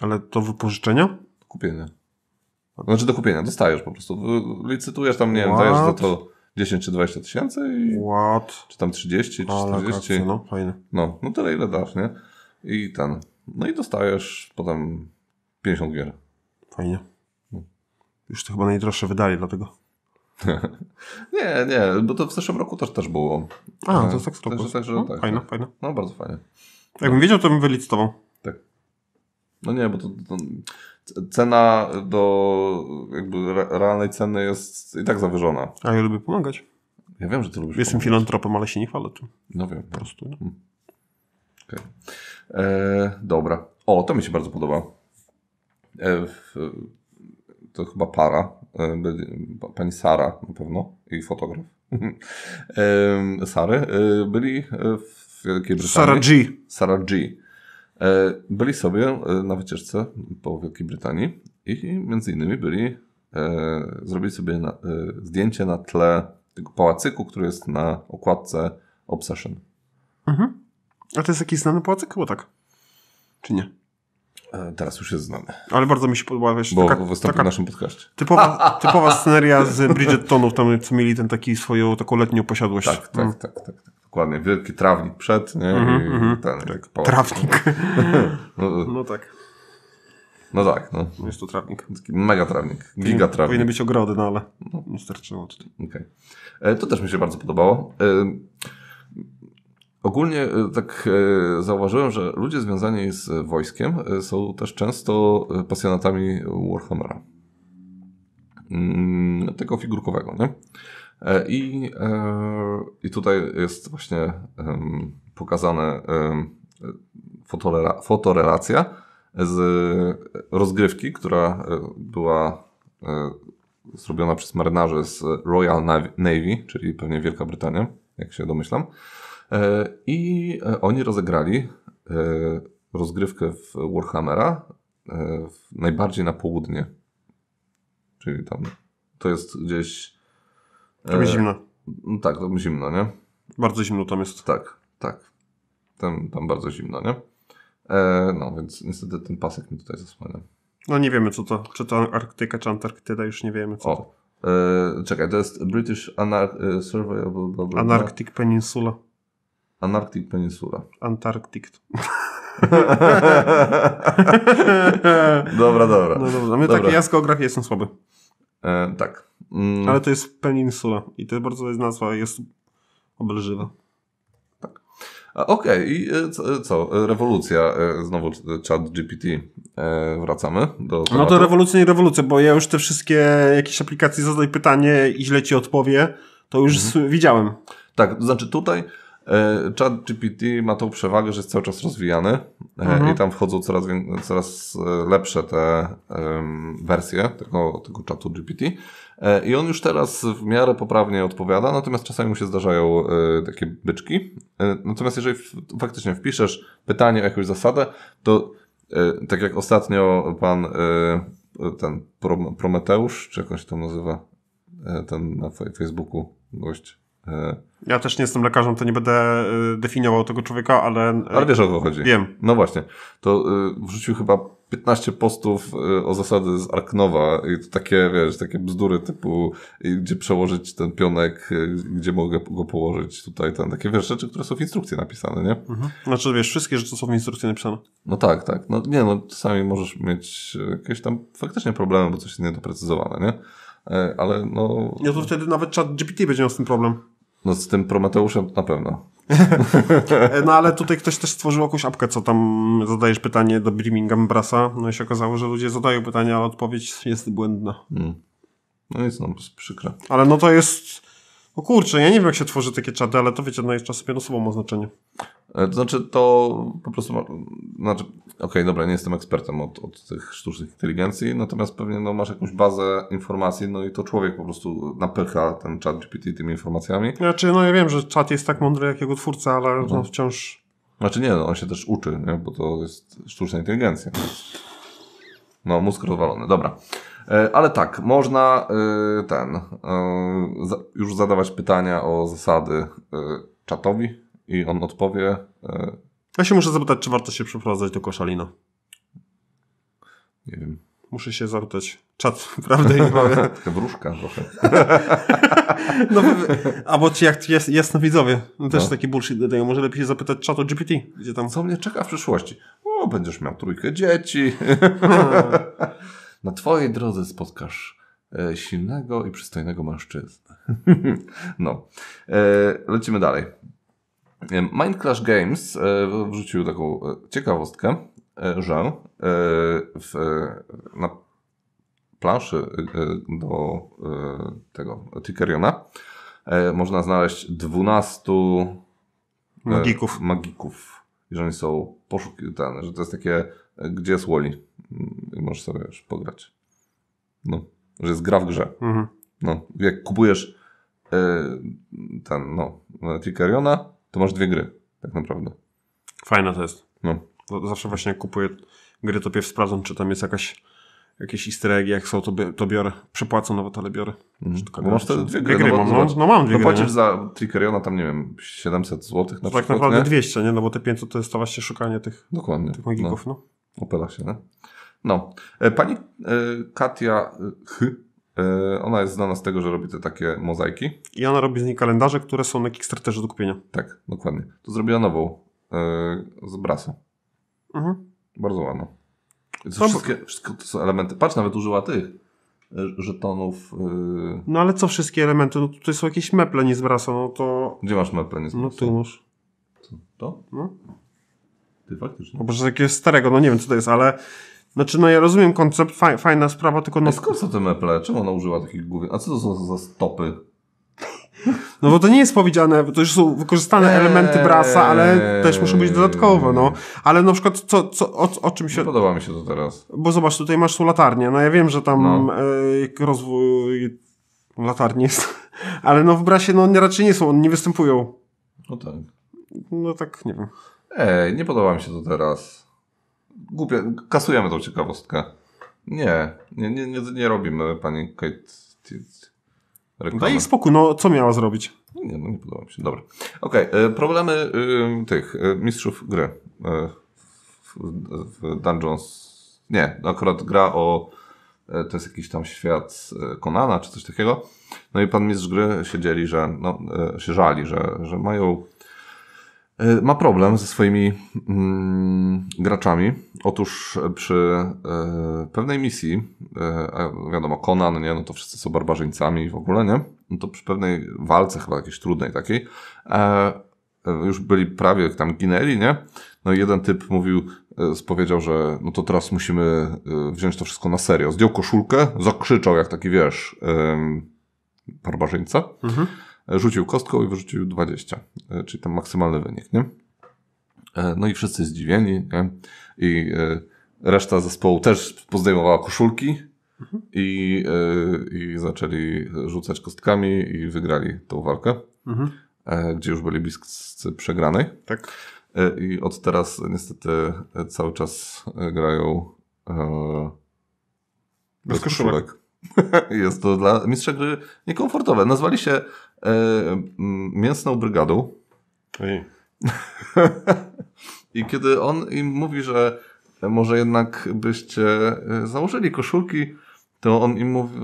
Ale to wypożyczenia? Kupienie. Znaczy do kupienia, dostajesz po prostu. Licytujesz tam, nie What? wiem, dajesz za to 10 czy 20 tysięcy i... What? Czy tam 30, czy 40. Akcja, no, fajne. No, no tyle ile dasz, nie? I ten. No i dostajesz potem 50 gier. Fajnie. No. Już to chyba najdroższe wydali, dlatego. nie, nie, bo to w zeszłym roku też, też było. A, to tak z roku. Także, no, tak, fajne, tak. fajne. No, bardzo fajnie. Jakbym no. wiedział, to bym wylicytował. No nie, bo to, to cena do jakby realnej ceny jest i tak zawyżona. A ja lubię pomagać. Ja wiem, że ty lubisz Jestem pomagać. filantropem, ale się nie chwalę tym. No wiem. Po prostu. No. Hmm. Okay. E, dobra. O, to mi się bardzo podoba. E, to chyba para. E, pani Sara na pewno i fotograf. Sary byli w Wielkiej Brytanii. Sara G. Sara G E, byli sobie e, na wycieczce po Wielkiej Brytanii i między innymi byli, e, zrobili sobie na, zdjęcie na tle tego pałacyku, który jest na okładce Obsession. Mhm. A to jest jakiś znany pałacyk? Bo tak. Czy nie? Teraz już jest znany. Ale bardzo mi się podoba. Wiesz, Bo taka, wystąpił taka w naszym podcaście. Typowa, typowa sceneria z Bridgettonów, tam co mieli ten taki swoją taką letnią posiadłość. Tak, tak, mm. tak, tak, tak. Dokładnie, wielki trawnik przed, nie? Mm-hmm, I mhm, mhm. ten, tak. Pałac, trawnik. No, no, no, tak. No tak, no. Jest to trawnik. Taki mega trawnik, giga trawnik. Powinny być ogrody, no ale no. nie starczyło tutaj. Okay. E, to też mi się bardzo podobało. E, ogólnie e, tak zauważyłem, że ludzie związani z wojskiem są też często pasjonatami Warhammera. Mm, tego figurkowego, nie? E, I, e, i tutaj jest właśnie pokazana fotorelacja z rozgrywki, która e, była zrobiona przez marynarzy z Royal Navy, czyli pewnie Wielka Brytania, jak się domyślam. I oni rozegrali rozgrywkę w Warhammera najbardziej na południe. Czyli tam to jest gdzieś tam jest e, zimno. No tak, tam zimno, nie? Bardzo zimno tam jest. Tak, tak. Tam, tam bardzo zimno, nie? E, no, więc niestety ten pasek mi tutaj zasłania. No nie wiemy co to. Czy to Arktyka, czy Antarktyda, już nie wiemy co o. to. E, czekaj, to jest British Anar e, Survey of... Bla, bla, Antarctic Peninsula. Antarctic Peninsula. Antarctic. dobra, dobra. No dobra, my no, tak, dobra. takie ja z geografii jestem słaby. E, tak. Mm. Ale to jest peninsula i to bardzo jest nazwa, jest obelżywa. Tak. Okej, okay. i e, e, co? Rewolucja, e, znowu chat GPT. E, wracamy do. Tematu. No to rewolucja, nie rewolucja, bo ja już te wszystkie jakieś aplikacje zadaj pytanie i źle ci odpowie, to już mhm. widziałem. Tak, to znaczy tutaj E, Chat GPT ma tą przewagę, że jest cały czas rozwijany e, mhm. i tam wchodzą coraz, coraz e, lepsze te um, wersje tego, tego czatu GPT. I on już teraz w miarę poprawnie odpowiada, natomiast czasami mu się zdarzają takie byczki. Natomiast jeżeli faktycznie wpiszesz pytanie o jakąś zasadę, to tak jak ostatnio pan ten Prometeusz, czy jakąś to nazywa, ten na Facebooku gość ja też nie jestem lekarzem, to nie będę y, definiował tego człowieka, ale. Y, ale wiesz o co chodzi. Wiem. No właśnie. To y, wrzucił chyba 15 postów o zasady z Arknowa i to takie, wiesz, takie bzdury typu gdzie przełożyć ten pionek, gdzie mogę go położyć tutaj, ten, takie, wiesz, rzeczy, które są w instrukcji napisane, nie? Mhm. Znaczy, wiesz, wszystkie rzeczy są w instrukcji napisane. No tak, tak. No nie, no czasami możesz mieć jakieś tam faktycznie problemy, bo coś jest niedoprecyzowane, nie? E, ale no... Ja no to wtedy nawet chat GPT będzie miał z tym problem. No z tym Prometeuszem na pewno. no ale tutaj ktoś też stworzył jakąś apkę, co tam zadajesz pytanie do Birmingham Brasa. no i się okazało, że ludzie zadają pytania, ale odpowiedź jest błędna. Hmm. No nic, nam przykre. Ale no to jest o kurczę, ja nie wiem jak się tworzy takie czaty, ale to wiecie, no jeszcze sobie sobą ma znaczenie. E, to znaczy to po prostu, znaczy, okej, okay, dobra, nie jestem ekspertem od, od tych sztucznych inteligencji, natomiast pewnie no, masz jakąś bazę informacji, no i to człowiek po prostu napycha ten czat GPT tymi informacjami. Znaczy, no ja wiem, że czat jest tak mądry jak jego twórca, ale mhm. no, wciąż... Znaczy nie, no, on się też uczy, nie? bo to jest sztuczna inteligencja. No, mózg rozwalony, dobra. E, ale tak, można e, ten e, już zadawać pytania o zasady czatowi i on odpowie. Ja się muszę zapytać, czy warto się przeprowadzać do koszalina. Nie wiem. Muszę się zapytać. Czat, prawda? I mamy. Wróżka trochę. no, albo ci jak jest, jest na widzowie. No, też no. taki bullshit dają. Może lepiej się zapytać czat o GPT. Gdzie tam... Co mnie czeka w przyszłości? O, będziesz miał trójkę dzieci. Hmm. Na twojej drodze spotkasz e, silnego i przystojnego mężczyznę. no. E, lecimy dalej. E, Mind Clash Games wrzucił taką ciekawostkę, że w, na planszy do tego Tickeriona można znaleźć 12 magików. magików. Jeżeli są poszukiwane, że to jest takie, gdzie jest Wally? możesz sobie już pograć. No, że jest gra w grze. Mhm. No, jak kupujesz yy, ten, no, Tricariona, to masz dwie gry, tak naprawdę. Fajna to jest. No. Zawsze właśnie jak kupuję gry, to pierwszy sprawdzam, czy tam jest jakaś jakieś easter jak są, to, bi to biorę. Przepłacę nawet, no ale biorę. No masz te dwie gry. Dwie gry no, mam, no, no, mam dwie no, gry. płacisz nie? za Trickeriona tam, nie wiem, 700 zł na tak przykład, Tak naprawdę nie? 200, nie? No bo te 500 to jest to właśnie szukanie tych, tych magików, no. no. Opela się, nie? No. E, pani e, Katia H. E, ona jest znana z tego, że robi te takie mozaiki. I ona robi z niej kalendarze, które są na Kickstarterze do kupienia. Tak, dokładnie. To zrobiła nową z brasu. Mhm. Bardzo ładno. To wszystkie, wszystkie to są elementy. Patrz, nawet użyła tych żetonów. Yy... No ale co wszystkie elementy? No tutaj są jakieś meple nie z brasa, no to... Gdzie masz meple nie z brasa? No tu masz. Co? To? No. Ty faktycznie. No, bo jest takiego starego, no nie wiem co to jest, ale znaczy, no ja rozumiem koncept, faj, fajna sprawa, tylko no... Skąd są te meple? Czemu ona użyła takich głównych? A co to są za stopy? No bo to nie jest powiedziane, bo to już są wykorzystane eee, elementy brasa, ale też muszą być dodatkowe, no. Ale na przykład co, co, o, o czym się... Nie no, podoba mi się to teraz. Bo zobacz, tutaj masz tu latarnię, no ja wiem, że tam no. e, rozwój latarni jest, ale no w brasie no raczej nie są, one nie występują. No tak. No tak, nie wiem. Ej, nie podoba mi się to teraz głupie, kasujemy tą ciekawostkę. Nie, nie, nie, nie, nie robimy pani Kate reklamy. Daj jej spokój, no co miała zrobić? Nie, no nie podoba mi się. Dobra. Okej, okay, e, problemy y, tych y, mistrzów gry. Y, w, w, Dungeons. Nie, akurat gra o. To jest jakiś tam świat Konana czy coś takiego. No i pan mistrz gry siedzieli, że. No, się żali, że, że mają E, ma problem ze swoimi mm, graczami. Otóż przy y, pewnej misji, y, wiadomo, Conan, nie, no to wszyscy są barbarzyńcami w ogóle, nie? No to przy pewnej walce chyba jakiejś trudnej takiej, y, już byli prawie tam ginęli, nie? No i jeden typ mówił, spowiedział, że no to teraz musimy wziąć to wszystko na serio. Zdjął koszulkę, zakrzyczał jak taki, wiesz, barbarzyńca. Mhm rzucił kostką i wyrzucił 20, e, czyli tam maksymalny wynik, nie? E, no i wszyscy zdziwieni, nie? I e, reszta zespołu też pozdejmowała koszulki mhm. i, i zaczęli rzucać kostkami i wygrali tą walkę, mhm. gdzie już byli bliscy przegranej. Tak. I od teraz niestety cały czas grają bez, bez koszulek. koszulek. Jest to dla mistrza gry niekomfortowe. Nazwali się E, mm, mięsną brygadą. Ej. I kiedy on im mówi, że może jednak byście e, założyli koszulki, to on im mówi, e,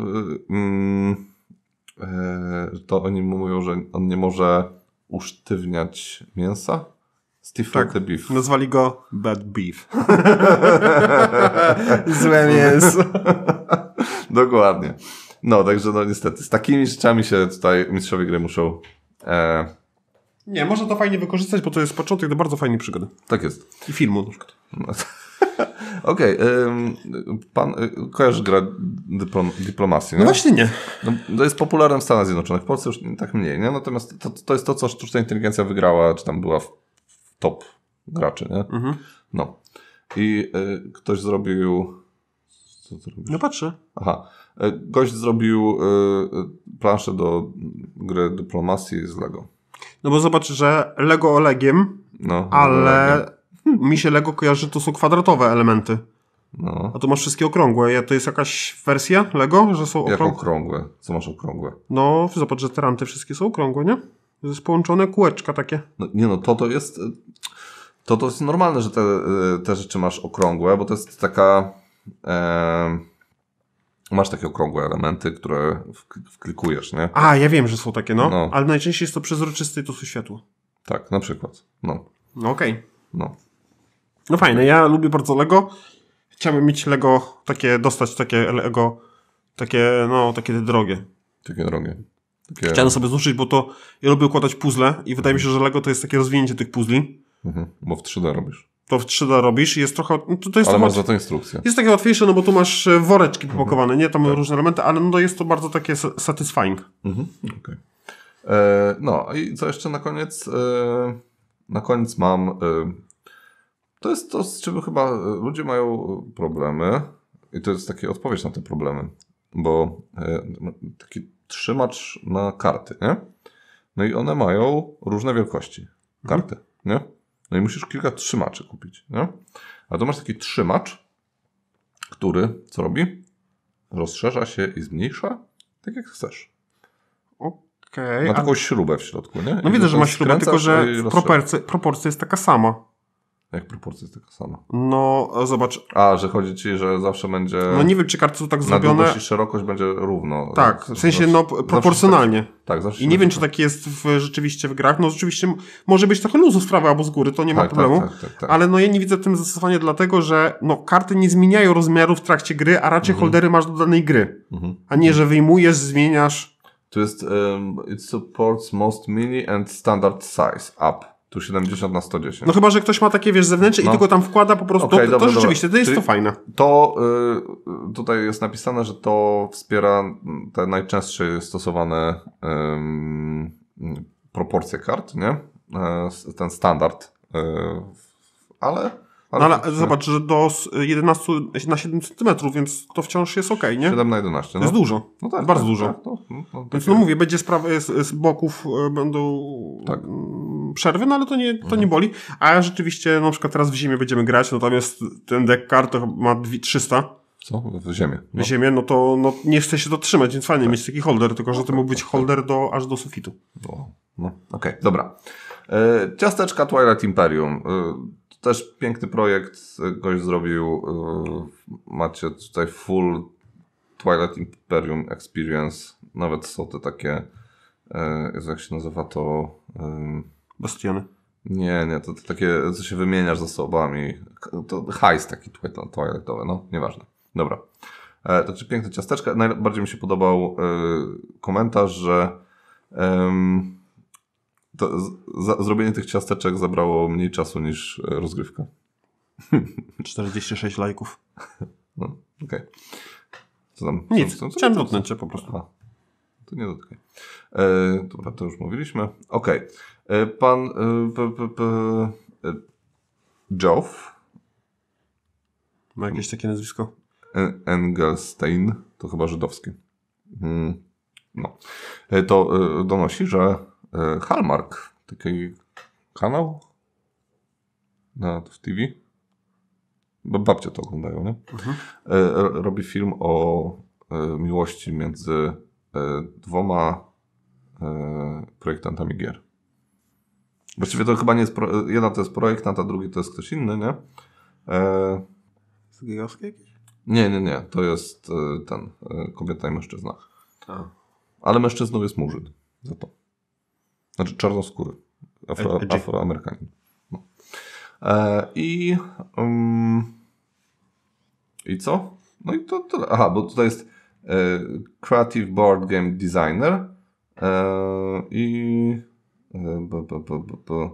mm, to oni mówią, że on nie może usztywniać mięsa. Steve tak, the Beef. Nazwali go Bad Beef. Złe mięso. Dokładnie. No, także no niestety, z takimi rzeczami się tutaj mistrzowie gry muszą... E... Nie, można to fajnie wykorzystać, bo to jest początek do bardzo fajnej przygody. Tak jest. I filmu na przykład. No Okej, okay, pan e, kojarz gra dyplom, dyplomacji, no nie? No właśnie nie. No, to jest popularne w Stanach Zjednoczonych, w Polsce już tak mniej, nie? Natomiast to, to jest to, co sztuczna inteligencja wygrała, czy tam była w top graczy, nie? Mhm. No. I y, ktoś zrobił... Co No patrzę. Aha. E, gość zrobił e, e, planszę do gry dyplomacji z Lego. No bo zobacz, że Lego Olegiem, no, ale Lego. Hmm, mi się Lego kojarzy, to są kwadratowe elementy. No. A tu masz wszystkie okrągłe. To jest jakaś wersja Lego, że są okrągłe? Jak okrągłe? Co masz okrągłe? No, zobacz, że ranty wszystkie są okrągłe, nie? To jest połączone kółeczka takie. No, nie no, to to jest... To to jest normalne, że te, te rzeczy masz okrągłe, bo to jest taka... E Masz takie okrągłe elementy, które wklikujesz, nie? A, ja wiem, że są takie, no. no. Ale najczęściej jest to przezroczyste i to są światło. Tak, na przykład. No. No okej. Okay. No. No fajne, ja lubię bardzo Lego. Chciałbym mieć Lego, takie, dostać takie Lego, takie, no, takie drogie. Takie drogie. Takie... Chciałem sobie złożyć, bo to ja lubię układać puzzle i wydaje mi się, że Lego to jest takie rozwinięcie tych puzli. Mhm, bo w 3D robisz to w 3D robisz i jest trochę... No to, to jest ale masz za to instrukcję. Jest takie łatwiejsze, no bo tu masz e, woreczki mhm. popakowane, mhm. nie? Tam tak. różne elementy, ale no jest to bardzo takie satisfying. Mhm. Okay. E, no i co jeszcze na koniec? E, na koniec mam... E, to jest to, z czym chyba e, ludzie mają problemy i to jest taka odpowiedź na te problemy, bo e, taki trzymacz na karty, nie? No i one mają różne wielkości mhm. karty, mhm. nie? No i musisz kilka trzymaczy kupić. Nie? A to masz taki trzymacz, który co robi? Rozszerza się i zmniejsza, tak jak chcesz. Okej. Okay, ma taką a... śrubę w środku, nie? No I widzę, że ma śrubę, tylko że w proporcja jest taka sama. Jak proporcja jest taka sama. No, zobacz. A, że chodzi ci, że zawsze będzie. No nie wiem, czy karty są tak zrobione. Długość i szerokość będzie równo. Tak, w sensie no proporcjonalnie. Zawsze tak-, tak, zawsze. I nie wiem, czy tak jest w, rzeczywiście w grach. No rzeczywiście może być trochę luzu z prawej, albo z góry, to nie ma tak, tak problemu. Tak, tak, ale no ja nie widzę w tym zastosowania dlatego, że no karty nie zmieniają rozmiaru w trakcie gry, a raczej mhm. holdery masz do danej gry. Mhm. A nie, że wyjmujesz, zmieniasz. To jest um, it supports most mini and standard size up. Tu 70 na 110. No chyba, że ktoś ma takie, wiesz, zewnętrzne no. i tylko tam wkłada po prostu. Okay, to, dobra, to rzeczywiście, dobra. to jest Czyli to fajne. To y, tutaj jest napisane, że to wspiera te najczęstsze stosowane y, proporcje kart, nie? Y, ten standard. E, ale ale, no, ale zobacz, że do 11 na 7 cm, więc to wciąż jest ok, nie? 7 na 11. To no. jest dużo. No tak, bardzo tak, dużo. Tak, to, no, no, no, więc no mówię, będzie sprawy z, z, boków e, będą tak. Mm, przerwy, no ale to nie, to mhm. nie boli. A rzeczywiście, na przykład teraz w zimie będziemy grać, natomiast no ten deck kart ma 300. Co? W ziemię. No. W ziemię, no to no, nie chce się dotrzymać, więc fajnie tak. mieć taki holder, tylko że to tak, mógł być tak, tak. holder do, aż do sufitu. No, no. okej, okay, dobra. E, ciasteczka Twilight Imperium. E, też piękny projekt goś zrobił. E, macie tutaj full Twilight Imperium Experience. Nawet są te takie, e, jak się nazywa to? E, Bastiony. Nie, nie, to, to takie, co się wymieniasz osobami, To hajs taki Twilightowe, no nieważne. Dobra. E, to czy piękne ciasteczka. Najbardziej mi się podobał y, komentarz, że. To zrobienie tych ciasteczek zabrało mniej czasu niż e, rozgrywka. 46 lajków. No, okej. Okay. Co tam? Nic, co, co, chciałem dotknąć po prostu. A, to nie dotykaj. E, dobra, to już mówiliśmy. Okej. Okay. E, pan e, p, p, p, Joff. Ma jakieś takie nazwisko? Engelstein. To chyba żydowskie. Hmm. No. To donosi, że E, Hallmark, taki kanał na, no, w TV. Bo babcie to oglądają, nie? Mhm. E, robi film o e, miłości między dwoma projektantami gier. Właściwie to chyba nie jest. Pro, jedna to jest projektant, a drugi to jest ktoś inny, nie? E... Z jakieś? Nie, nie, nie. To jest ten kobieta i mężczyzna. A. Tak. Ale mężczyzną jest murzyn za to. Znaczy czarnoskóry, afro, afroamerykanin. No. E, I... Um, I co? No i to tyle. Aha, bo tutaj jest e, Creative Board Game Designer e, i... B, b, b,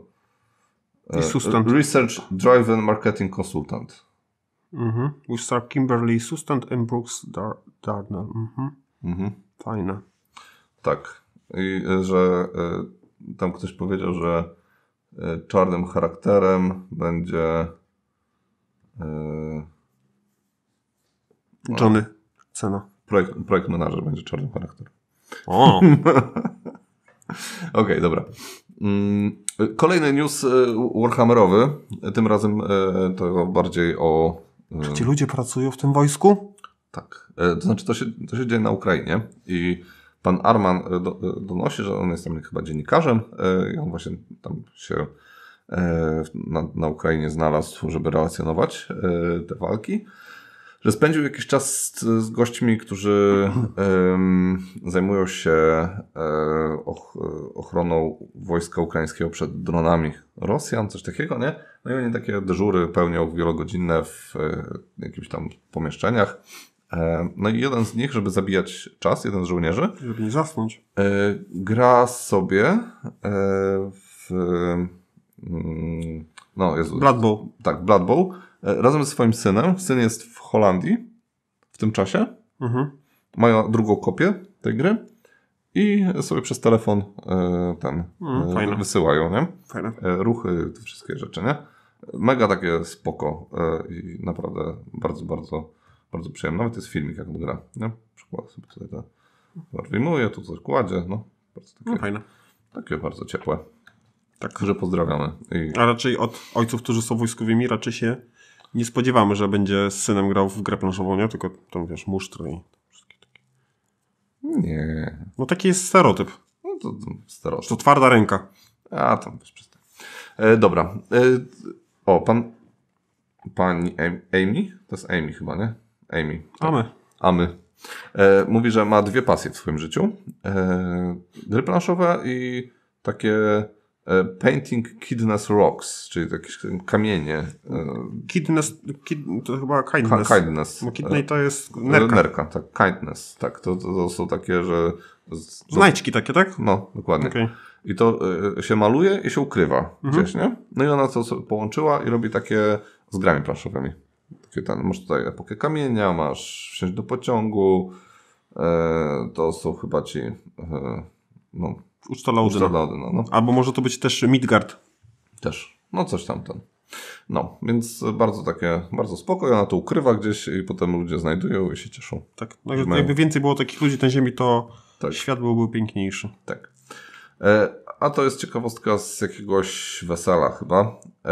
I Sustant. Research Driven Marketing Consultant. Mhm. With Star Kimberly Sustant and Brooks Dar Darnell. Mhm. mhm. Fajne. Tak. I e, że y, tam ktoś powiedział, że e, czarnym charakterem będzie. Yy, Johnny Cena. Projekt, projekt menadżer będzie czarnym charakterem. O! Okej, okay, dobra. Mm, kolejny news e, Warhammerowy. Tym razem to bardziej o. Czy ci ludzie pracują w tym wojsku? Tak. To znaczy, to się, to się dzieje na Ukrainie i Pan Arman e, e, donosi, że on jest tam chyba dziennikarzem e, i on właśnie tam się na, na Ukrainie znalazł, żeby relacjonować te walki że spędził jakiś czas z, z gośćmi, którzy um, zajmują się och, ochroną wojska ukraińskiego przed dronami Rosjan, coś takiego, nie? No i oni takie dyżury pełnią wielogodzinne w, w jakimś tam pomieszczeniach. E, no i jeden z nich, żeby zabijać czas, jeden z żołnierzy. Żeby nie zasnąć. E, gra sobie e, w. Mm, no, jest Blood Bowl. Tak, Blood Bowl. Razem ze swoim synem. Syn jest w Holandii w tym czasie. Mhm. Mają drugą kopię tej gry i sobie przez telefon ten mm, Fajne. wysyłają, nie? Fajne. Ruchy, te wszystkie rzeczy, nie? Mega takie spoko i naprawdę bardzo, bardzo bardzo przyjemny, Nawet jest filmik, jak gra. Nie? Przykład sobie tutaj to wyjmuję, tu coś kładzie. No, bardzo takie, no, fajne. Takie bardzo ciepłe. Tak. Że pozdrawiamy. I... A raczej od ojców, którzy są wojskowymi, raczej się nie spodziewamy, że będzie z synem grał w grę planszową, nie? Tylko to wiesz, musztry i wszystkie takie. Nie. No taki jest stereotyp. No to, to stereotyp. To twarda ręka. A, tam wiesz, przestań. E, dobra. E, o, pan... Pani Amy? To jest Amy chyba, nie? Amy. Amy. Amy. E, mówi, że ma dwie pasje w swoim życiu. E, gry planszowe i takie e, painting kidness rocks, czyli jakieś kamienie. E, kidness, kid, to chyba kindness. Ka kindness. Bo kidney e, to jest nerka. Nerka, tak. Kindness, tak. To, to, to są takie, że... Z, Znajdźki takie, tak? No, dokładnie. Okay. I to e, się maluje i się ukrywa mhm. gdzieś, nie? No i ona to połączyła i robi takie z grami planszowymi takie ten, masz tutaj epokę kamienia, masz wsiąść do pociągu, e, to są chyba ci e, no, Ucztalaudyna. Ucztalaudyna no. Albo może to być też Midgard. Też, no coś tam ten. No, więc bardzo takie, bardzo spoko, ona to ukrywa gdzieś i potem ludzie znajdują i się cieszą. Tak, no, jakby więcej było takich ludzi na ziemi, to tak. świat byłby piękniejszy. Tak. E, a to jest ciekawostka z jakiegoś wesela chyba. E,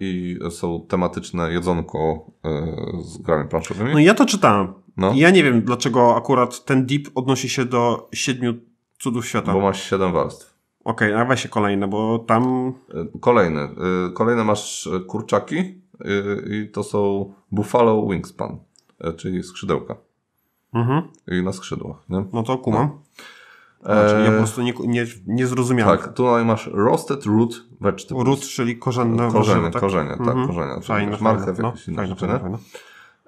I są tematyczne jedzonko e, z grami planszowymi. No ja to czytałem. No. Ja nie wiem, dlaczego akurat ten dip odnosi się do siedmiu cudów świata. Bo masz siedem warstw. Okej, okay, a weź kolejne, bo tam... E, kolejne. Kolejne masz kurczaki i to są buffalo wingspan, czyli skrzydełka. Mhm. I na skrzydłach, nie? No to kumam. No. Znaczy, ja e, po prostu nie, nie, nie zrozumiałem. Tak, tutaj masz roasted root vegetables. Root, czyli korzenne Korzenie, tak? Mhm. korzenie, tak, mm -hmm. korzenie. Fajne, Markę no, fajne, jakieś no, fajne,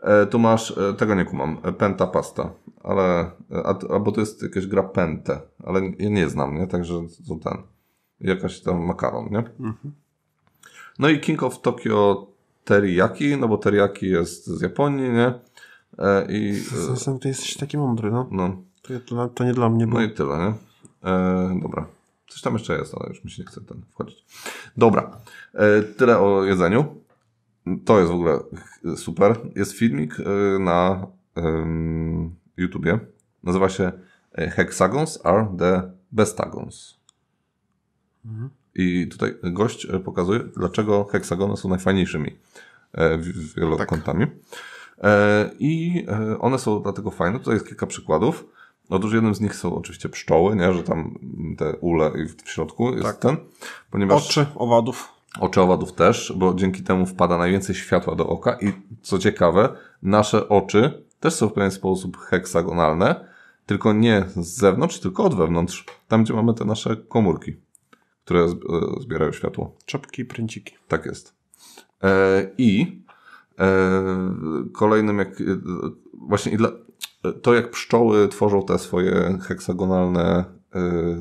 e, Tu masz, e, tego nie kumam, penta pasta, ale, a, albo to jest jakaś gra pente, ale ja nie znam, nie? Także to ten, jakaś tam makaron, nie? Mm -hmm. No i King of Tokyo teriyaki, no bo teriyaki jest z Japonii, nie? I... Sam to jesteś taki mądry, no. No to, to, nie dla mnie było. No i tyle, nie? E, dobra. Coś tam jeszcze jest, ale już mi się nie chce ten wchodzić. Dobra. E, tyle o jedzeniu. To jest w ogóle super. Jest filmik e, na um, YouTubie. Nazywa się e, Hexagons are the bestagons. Mhm. I tutaj gość e, pokazuje, dlaczego heksagony są najfajniejszymi wielokątami. Tak. I one są dlatego fajne. Tutaj jest kilka przykładów. Otóż no jednym z nich są oczywiście pszczoły, nie? że tam te ule w środku jest tak. ten. Ponieważ... Oczy owadów. Oczy owadów też, bo dzięki temu wpada najwięcej światła do oka i co ciekawe, nasze oczy też są w pewien sposób heksagonalne, tylko nie z zewnątrz, tylko od wewnątrz, tam gdzie mamy te nasze komórki, które e, zbierają światło. Czapki, pręciki. Tak jest. E, I e, kolejnym, jak właśnie i dla, to jak pszczoły tworzą te swoje heksagonalne y,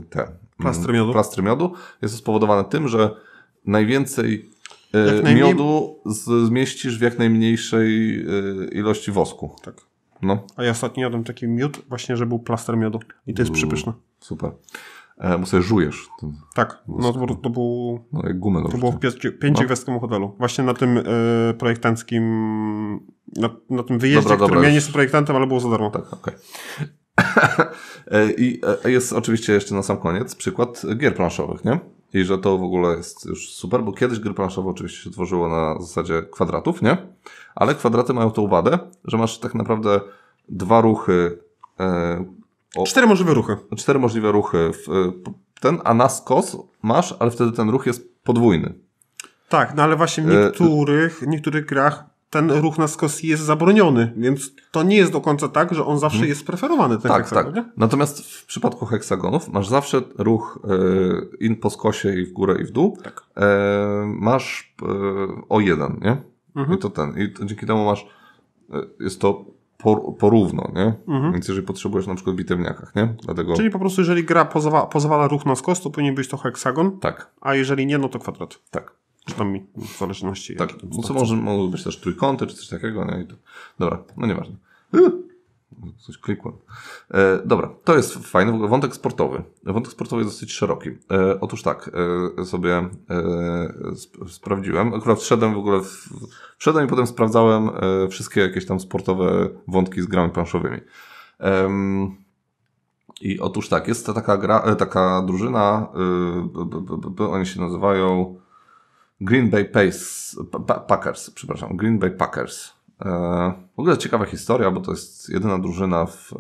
te mm, plastry miodu. plastry miodu, jest to spowodowane tym, że najwięcej y, najmniej... miodu zmieścisz w jak najmniejszej y, ilości wosku. Tak. No. A ja ostatnio jadłem taki miód, właśnie, że był plaster miodu. I to jest przypyszne. Super. E, bo sobie żujesz. Tak, no to, to był. No jak gumę To było w pięciu, pięciogwiazdkowym no. hotelu. Właśnie na tym y, projektanckim na, na tym wyjeździe, dobra, dobra, ja nie jestem projektantem, ale było za darmo. Tak, okej. Okay. I e, e, jest oczywiście jeszcze na sam koniec przykład gier planszowych, nie? I że to w ogóle jest już super, bo kiedyś gry planszowe oczywiście się tworzyło na zasadzie kwadratów, nie? Ale kwadraty mają tą wadę, że masz tak naprawdę dwa ruchy. E, o, cztery możliwe ruchy. Cztery możliwe ruchy. W, e, ten, a na skos masz, ale wtedy ten ruch jest podwójny. Tak, no ale właśnie w niektórych, e, niektórych grach ten ruch na skosi jest zabroniony, więc to nie jest do końca tak, że on zawsze hmm. jest preferowany. Ten tak, heksagon, tak. Nie? Natomiast w przypadku heksagonów masz zawsze ruch e, in po skosie i w górę i w dół. Tak. E, masz e, o jeden, nie? Mhm. I to ten. I to, dzięki temu masz, jest to por, porówno, nie? Mhm. Więc jeżeli potrzebujesz na przykład bitewniakach, nie? Dlatego... Czyli po prostu jeżeli gra pozwala, pozwala ruch na skos, to powinien być to heksagon. Tak. A jeżeli nie, no to kwadrat. Tak. Czy tam w zależności. Tak, no co może, mogą być też trójkąty, czy coś takiego. No i to, dobra, no nieważne. Coś klikłem. E, dobra, to jest fajny wątek sportowy. Wątek sportowy jest dosyć szeroki. E, otóż tak, e, sobie e, sp sprawdziłem. Akurat wszedłem w ogóle, w, wszedłem i potem sprawdzałem e, wszystkie jakieś tam sportowe wątki z grami planszowymi. I otóż tak, jest to taka, gra, e, taka drużyna, b, b, b, oni się nazywają Green Bay Pace, Packers, przepraszam, Green Bay Packers. E, w ogóle ciekawa historia, bo to jest jedyna drużyna w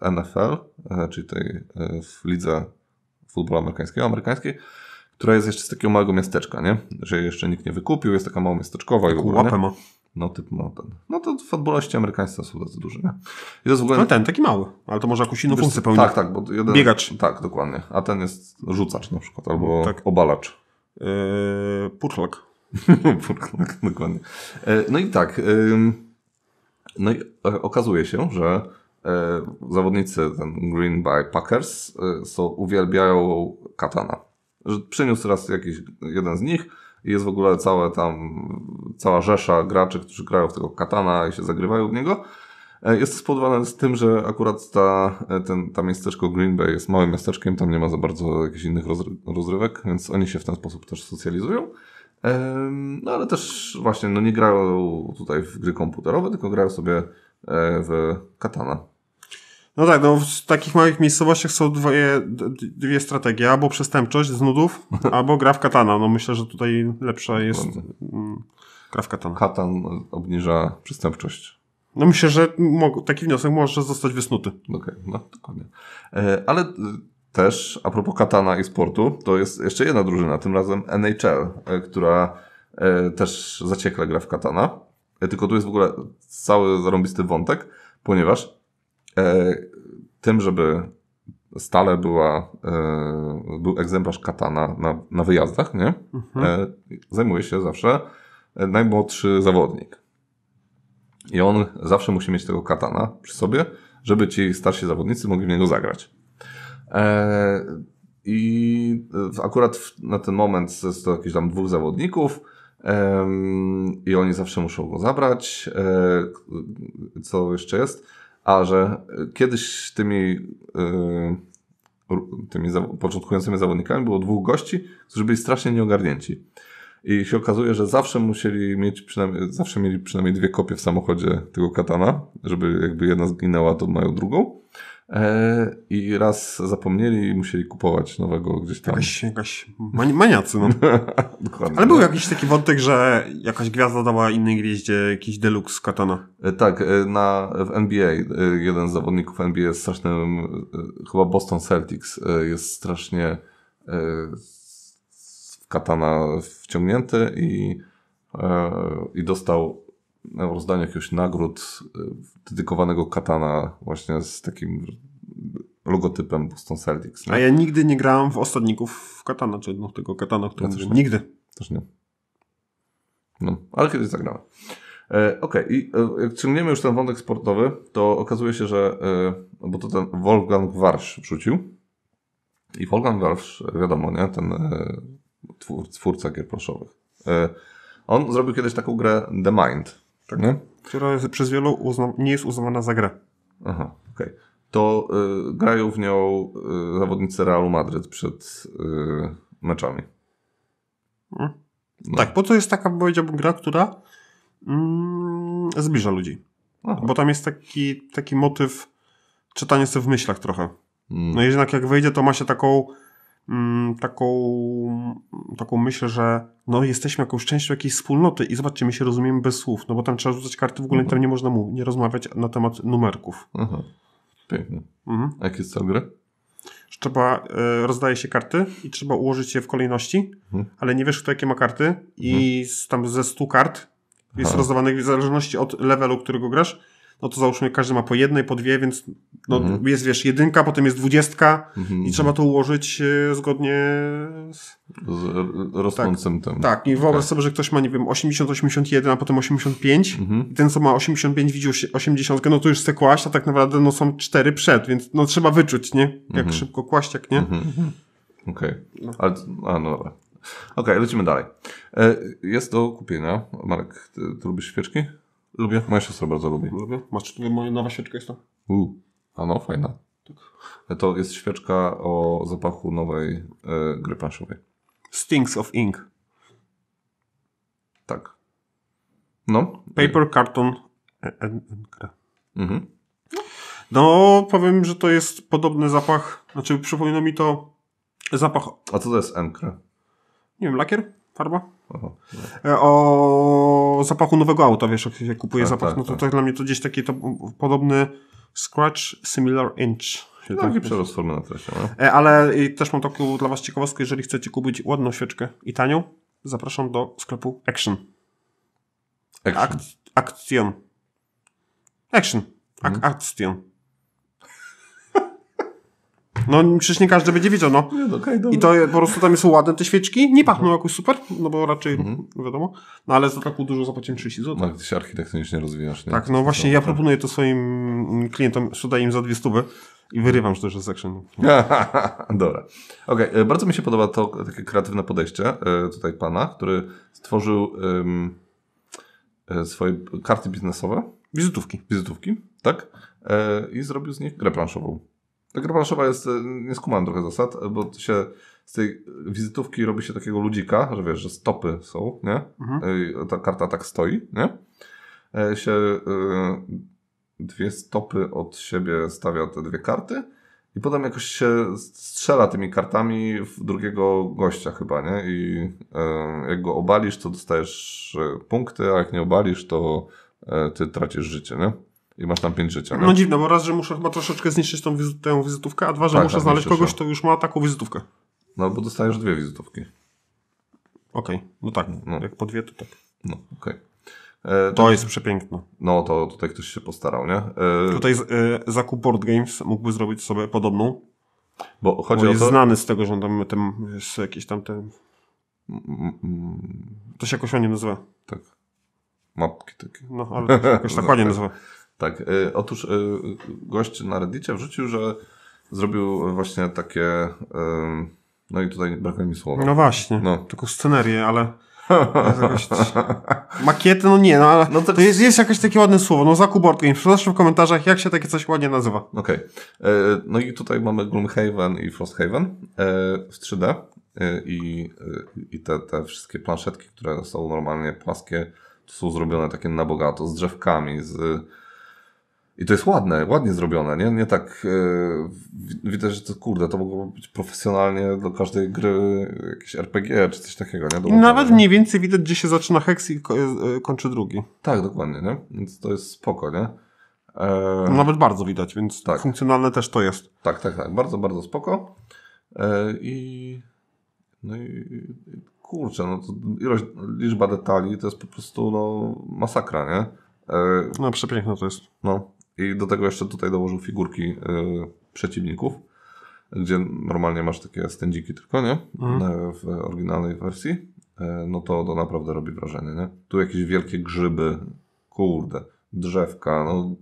NFL, e, czyli tej e, w lidze futbolu amerykańskiego, amerykańskiej, która jest jeszcze z takiego małego miasteczka, nie? Że jeszcze nikt nie wykupił, jest taka mała miasteczkowa tak i w ogóle. Łapę ma. No typ, no ten. No to futboliści amerykańscy są bardzo duży, nie? I to jest w ogóle... No ten, taki mały, ale to może jakąś inną funkcję pełni. Tak, tak, bo jeden... Biegacz. Tak, dokładnie. A ten jest rzucacz na przykład, albo tak. obalacz. Yy, dokładnie. E, no i tak. No i e, okazuje się, że e, zawodnicy ten Green Bay Packers są, uwielbiają katana. Że przyniósł raz jakiś jeden z nich i jest w ogóle całe tam, cała rzesza graczy, którzy grają w tego katana i się zagrywają w niego. E, jest spowodowane z tym, że akurat ta, e, ten, ta miasteczko Green Bay jest małym miasteczkiem, tam nie ma za bardzo jakichś innych rozrywek, więc oni się w ten sposób też socjalizują. No ale też właśnie no, nie grają tutaj w gry komputerowe, tylko grają sobie e, w katana. No tak, no w takich małych miejscowościach są dwie, dwie strategie. Albo przestępczość z nudów, albo gra w katana. No myślę, że tutaj lepsza jest mm, gra w katana. Katan obniża przestępczość. No myślę, że taki wniosek może zostać wysnuty. Okej, okay, no dokładnie. E, ale e, też, a propos katana i sportu, to jest jeszcze jedna drużyna, tym razem NHL, e, która też zaciekle gra w katana. Tylko tu jest w ogóle cały zarąbisty wątek, ponieważ tym, żeby stale była, był egzemplarz katana na, na wyjazdach, nie? Mhm. Zajmuje się zawsze najmłodszy zawodnik. I on zawsze musi mieć tego katana przy sobie, żeby ci starsi zawodnicy mogli w niego zagrać. E, I akurat na ten moment jest to jakieś tam dwóch zawodników i oni zawsze muszą go zabrać. E, co jeszcze jest? A że kiedyś tymi, e, tymi początkującymi zawodnikami było dwóch gości, którzy byli strasznie nieogarnięci. I się okazuje, że zawsze musieli mieć przynajmniej, zawsze mieli przynajmniej dwie kopie w samochodzie tego katana, żeby jakby jedna zginęła, to mają drugą. Eee, I raz zapomnieli i musieli kupować nowego gdzieś tam. Jakaś, jakaś mani maniacy, no. Dokładnie. Ale był nie? jakiś taki wątek, że jakaś gwiazda dała innej gwieździe jakiś deluxe katana. E, tak, e, na, w NBA e, jeden z zawodników NBA jest strasznym, e, chyba Boston Celtics, jest strasznie katana wciągnięty i, e, i dostał rozdanie no, jakiegoś nagród e, dedykowanego katana właśnie z takim logotypem Boston Celtics. Nie? A ja nigdy nie grałem w Osadników katana, czy no, tego katana, który którym ja Nigdy. Też nie. No, ale kiedyś zagrałem. E, Okej, okay. i e, jak ciągniemy już ten wątek sportowy, to okazuje się, że, e, bo to ten Wolfgang Warsz wrzucił i Wolfgang Warsz, wiadomo, nie, ten e, twór, twórca gier planszowych. E, on zrobił kiedyś taką grę The Mind, tak? Nie? Która jest, przez wielu nie jest uznawana za grę. Aha, okej. Okay. To y, grają w nią y, zawodnicy Realu Madryt przed y, meczami. Hmm. No. Tak, bo to jest taka, powiedziałbym, gra, która mm, zbliża ludzi. Aha. Bo tam jest taki, taki motyw czytania sobie w myślach trochę. Hmm. No jednak jak wejdzie, to ma się taką Mm, taką, taką myśl, że no jesteśmy jakąś częścią jakiejś wspólnoty i zobaczcie, my się rozumiemy bez słów, no bo tam trzeba rzucać karty, w ogóle mhm. tam nie można mówić, nie rozmawiać na temat numerków. Aha. Pięknie. Mhm. A jak jest cel gry? Trzeba, y, rozdaje się karty i trzeba ułożyć je w kolejności, mhm. ale nie wiesz kto jakie ma karty i mhm. z, tam ze 100 kart jest Aha. rozdawanych w zależności od levelu, którego grasz, no to załóżmy każdy ma po jednej, po dwie, więc no, mhm. jest wiesz jedynka, potem jest dwudziestka mhm. i mhm. trzeba to ułożyć e, zgodnie z, z rosnącym tak, tym. Tak, i wyobraź okay. Tak. sobie, że ktoś ma, nie wiem, 80, 81, a potem 85 mhm. i ten, co ma 85 widzi 80, no to już chce kłaść, a tak naprawdę no są cztery przed, więc no trzeba wyczuć, nie? Jak mhm. szybko kłaść, jak nie. Mhm. Mhm. Okej, okay. No. ale a, no dobra. Okej, okay, lecimy dalej. E, jest do kupienia. Marek, ty, ty lubisz świeczki? Lubię. Moja siostra bardzo lubi. Lubię. Masz tutaj moja nowa świeczka jest to? Uuu, a no fajna. Tak. To jest świeczka o zapachu nowej y, gry planszowej. of Ink. Tak. No. Paper, karton, e, e, gra. Mhm. No, powiem, że to jest podobny zapach. Znaczy, przypomina mi to zapach. A co to jest enkra? Nie wiem, lakier? Farba? Aha, e, O zapachu nowego auta, wiesz, jak się kupuje tak, zapach, tak, no to tak. tak. dla mnie to gdzieś taki to podobny scratch similar inch. no, tak, i przerost formy na treści, no. E, ale też mam taką dla was ciekawostkę, jeżeli chcecie kupić ładną świeczkę i tanią, zapraszam do sklepu Action. Action. Ak Action. Action. Mhm. Ak Action. No przecież nie każdy będzie wiedział, no. Nie, no, okay, I to po prostu tam są ładne te świeczki, nie pachną jakoś super, no bo raczej mhm. wiadomo, no ale za taką dużo zapłaciłem 30 zł. No, ty się architektonicznie rozwijasz, nie? Tak, no właśnie, ja proponuję to swoim mm, klientom, sprzedaję im za dwie stówy. I wyrywam to jest section. No. Dobra. Okej, okay. E, bardzo mi się podoba to takie kreatywne podejście e, tutaj pana, który stworzył um, swoje karty biznesowe. Wizytówki. Wizytówki, tak. I zrobił z nich grę planszową. Ta gra planszowa jest, nie skumam trochę zasad, bo się z tej wizytówki robi się takiego ludzika, że wiesz, że stopy są, nie? Mhm. E, ta karta tak stoi, nie? E, się e, dwie stopy od siebie stawia te dwie karty i potem jakoś się strzela tymi kartami w drugiego gościa chyba, nie? I jak go obalisz, to dostajesz punkty, a jak nie obalisz, to ty tracisz życie, nie? i masz tam pięć życia. No, no dziwne, bo raz, że muszę chyba troszeczkę zniszczyć tą wizy wizytówkę, a dwa, że tak, muszę tak, znaleźć kogoś, kto już ma taką wizytówkę. No bo dostajesz dwie wizytówki. Okej, okay. no tak, no. jak po dwie to tak. No, okej. E, okay. to jest przepiękne. No to tutaj ktoś się postarał, nie? E, tutaj z, e, zakup Board Games mógłby zrobić sobie podobną. Bo chodzi bo o jest to... znany z tego, że on tam, jest jakiś tam ten... Mm, mm, mm. To się jakoś o nie nazywa. Tak. Mapki takie. No, ale to jakoś tak ładnie no. nazywa. Tak, y, otóż y, gość na Reddicie wrzucił, że zrobił właśnie takie. No i tutaj brakuje mi słowa. No właśnie, no. tylko scenerię, ale. Jakoś... Makiety, no nie, no ale no to... to jest, jest jakieś takie ładne słowo. No Zaku Board proszę w komentarzach, jak się takie coś ładnie nazywa. Okej. Okay. E, no i tutaj mamy Gloomhaven i Frosthaven e, w 3D e, i, i te, te wszystkie planszetki, które są normalnie płaskie, są zrobione takie na bogato, z drzewkami, z i to jest ładne, ładnie zrobione, nie? Nie tak yy, widać, że to kurde, to mogło być profesjonalnie do każdej gry jakieś RPG czy coś takiego, nie? Dołączone, Nawet mniej więcej widać, gdzie się zaczyna heksy, i ko e, kończy drugi. Tak, dokładnie, nie? Więc to jest spoko, nie? E, Nawet bardzo widać, więc tak. funkcjonalne też to jest. Tak, tak, tak. Bardzo, bardzo spoko. I no i kurczę, no to ilość, liczba detali to jest po prostu no, masakra, nie? No przepiękno to jest. No. I do tego jeszcze tutaj dołożył figurki y, przeciwników, gdzie normalnie masz takie stędziki tylko, nie? Mhm. E, w oryginalnej wersji. Y, no to, to naprawdę robi wrażenie, nie? Tu jakieś wielkie grzyby, kurde, drzewka, no.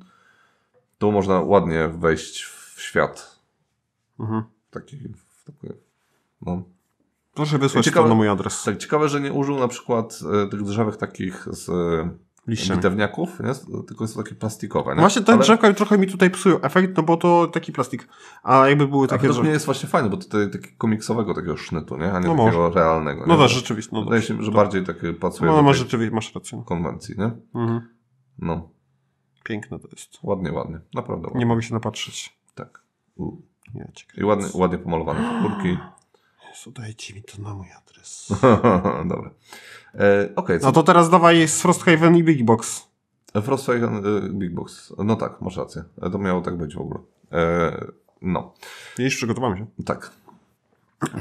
Tu można ładnie wejść w świat. Mhm. Taki, w taki, no. Proszę wysłać ciekawe, to na mój adres. Tak, ciekawe, że nie użył na przykład y, tych drzewek takich z liściami. Bitewniaków, nie? tylko jest to takie plastikowe. Nie? Właśnie te ale... drzewka trochę mi tutaj psują efekt, no bo to taki plastik, a jakby były takie... Ale to nie jest właśnie fajne, bo tutaj taki komiksowego takiego sznytu, nie? a nie no takiego może. realnego. No nie? No tak, rzeczywiście. No Wydaje się, że to... bardziej takie pasuje no, no, rzeczywiście, masz rację. No. konwencji, nie? Mhm. No. Piękne to jest. Ładnie, ładnie. Naprawdę ładnie. Nie mogę się napatrzyć. Tak. U. Ja, I ładnie, ładnie pomalowane figurki. Jezu, dajcie mi to na mój adres. Dobra. E, okay, no to teraz dawaj z Frosthaven i Big Box. E, Frosthaven, e, Big Box. No tak, masz rację. E, to miało tak być w ogóle. E, no. Jeśli przygotowamy się. Tak.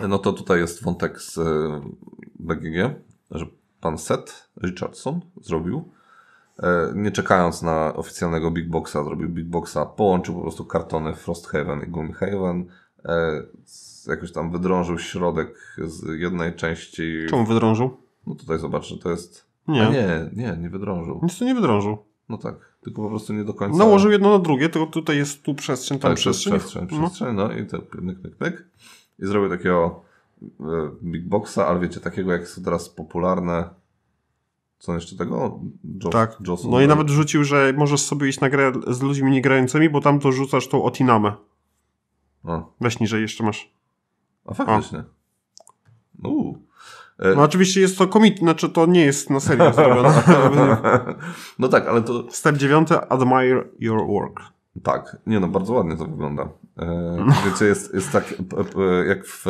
E, no to tutaj jest wątek z BGG, że pan Seth Richardson zrobił nie czekając na oficjalnego Big Boxa, zrobił Big Boxa, połączył po prostu kartony Frosthaven i Gloomhaven, E, jakoś tam wydrążył środek z jednej części. Czemu wydrążył? No tutaj zobacz, że to jest... Nie. A nie, nie, nie wydrążył. Nic to nie wydrążył. No tak, tylko po prostu nie do końca. Nałożył jedno na drugie, tylko tutaj jest tu przestrzeń, tam tak, przestrzeń. przestrzeń, przestrzeń, no, no i tak myk, myk, myk. I zrobił takiego e, big boxa, ale wiecie, takiego jak są teraz popularne co jeszcze tego? Joss, tak. Joss no i nawet rzucił, że możesz sobie iść na grę z ludźmi niegrającymi, bo tam to rzucasz tą otinamę. O. Weź niżej jeszcze masz. A faktycznie. O. Uu. E, no oczywiście jest to komit, znaczy to nie jest na serio zrobione. no tak, ale to... Step 9. admire your work. Tak, nie no, bardzo ładnie to wygląda. E, no. Wiecie, jest, jest tak jak w...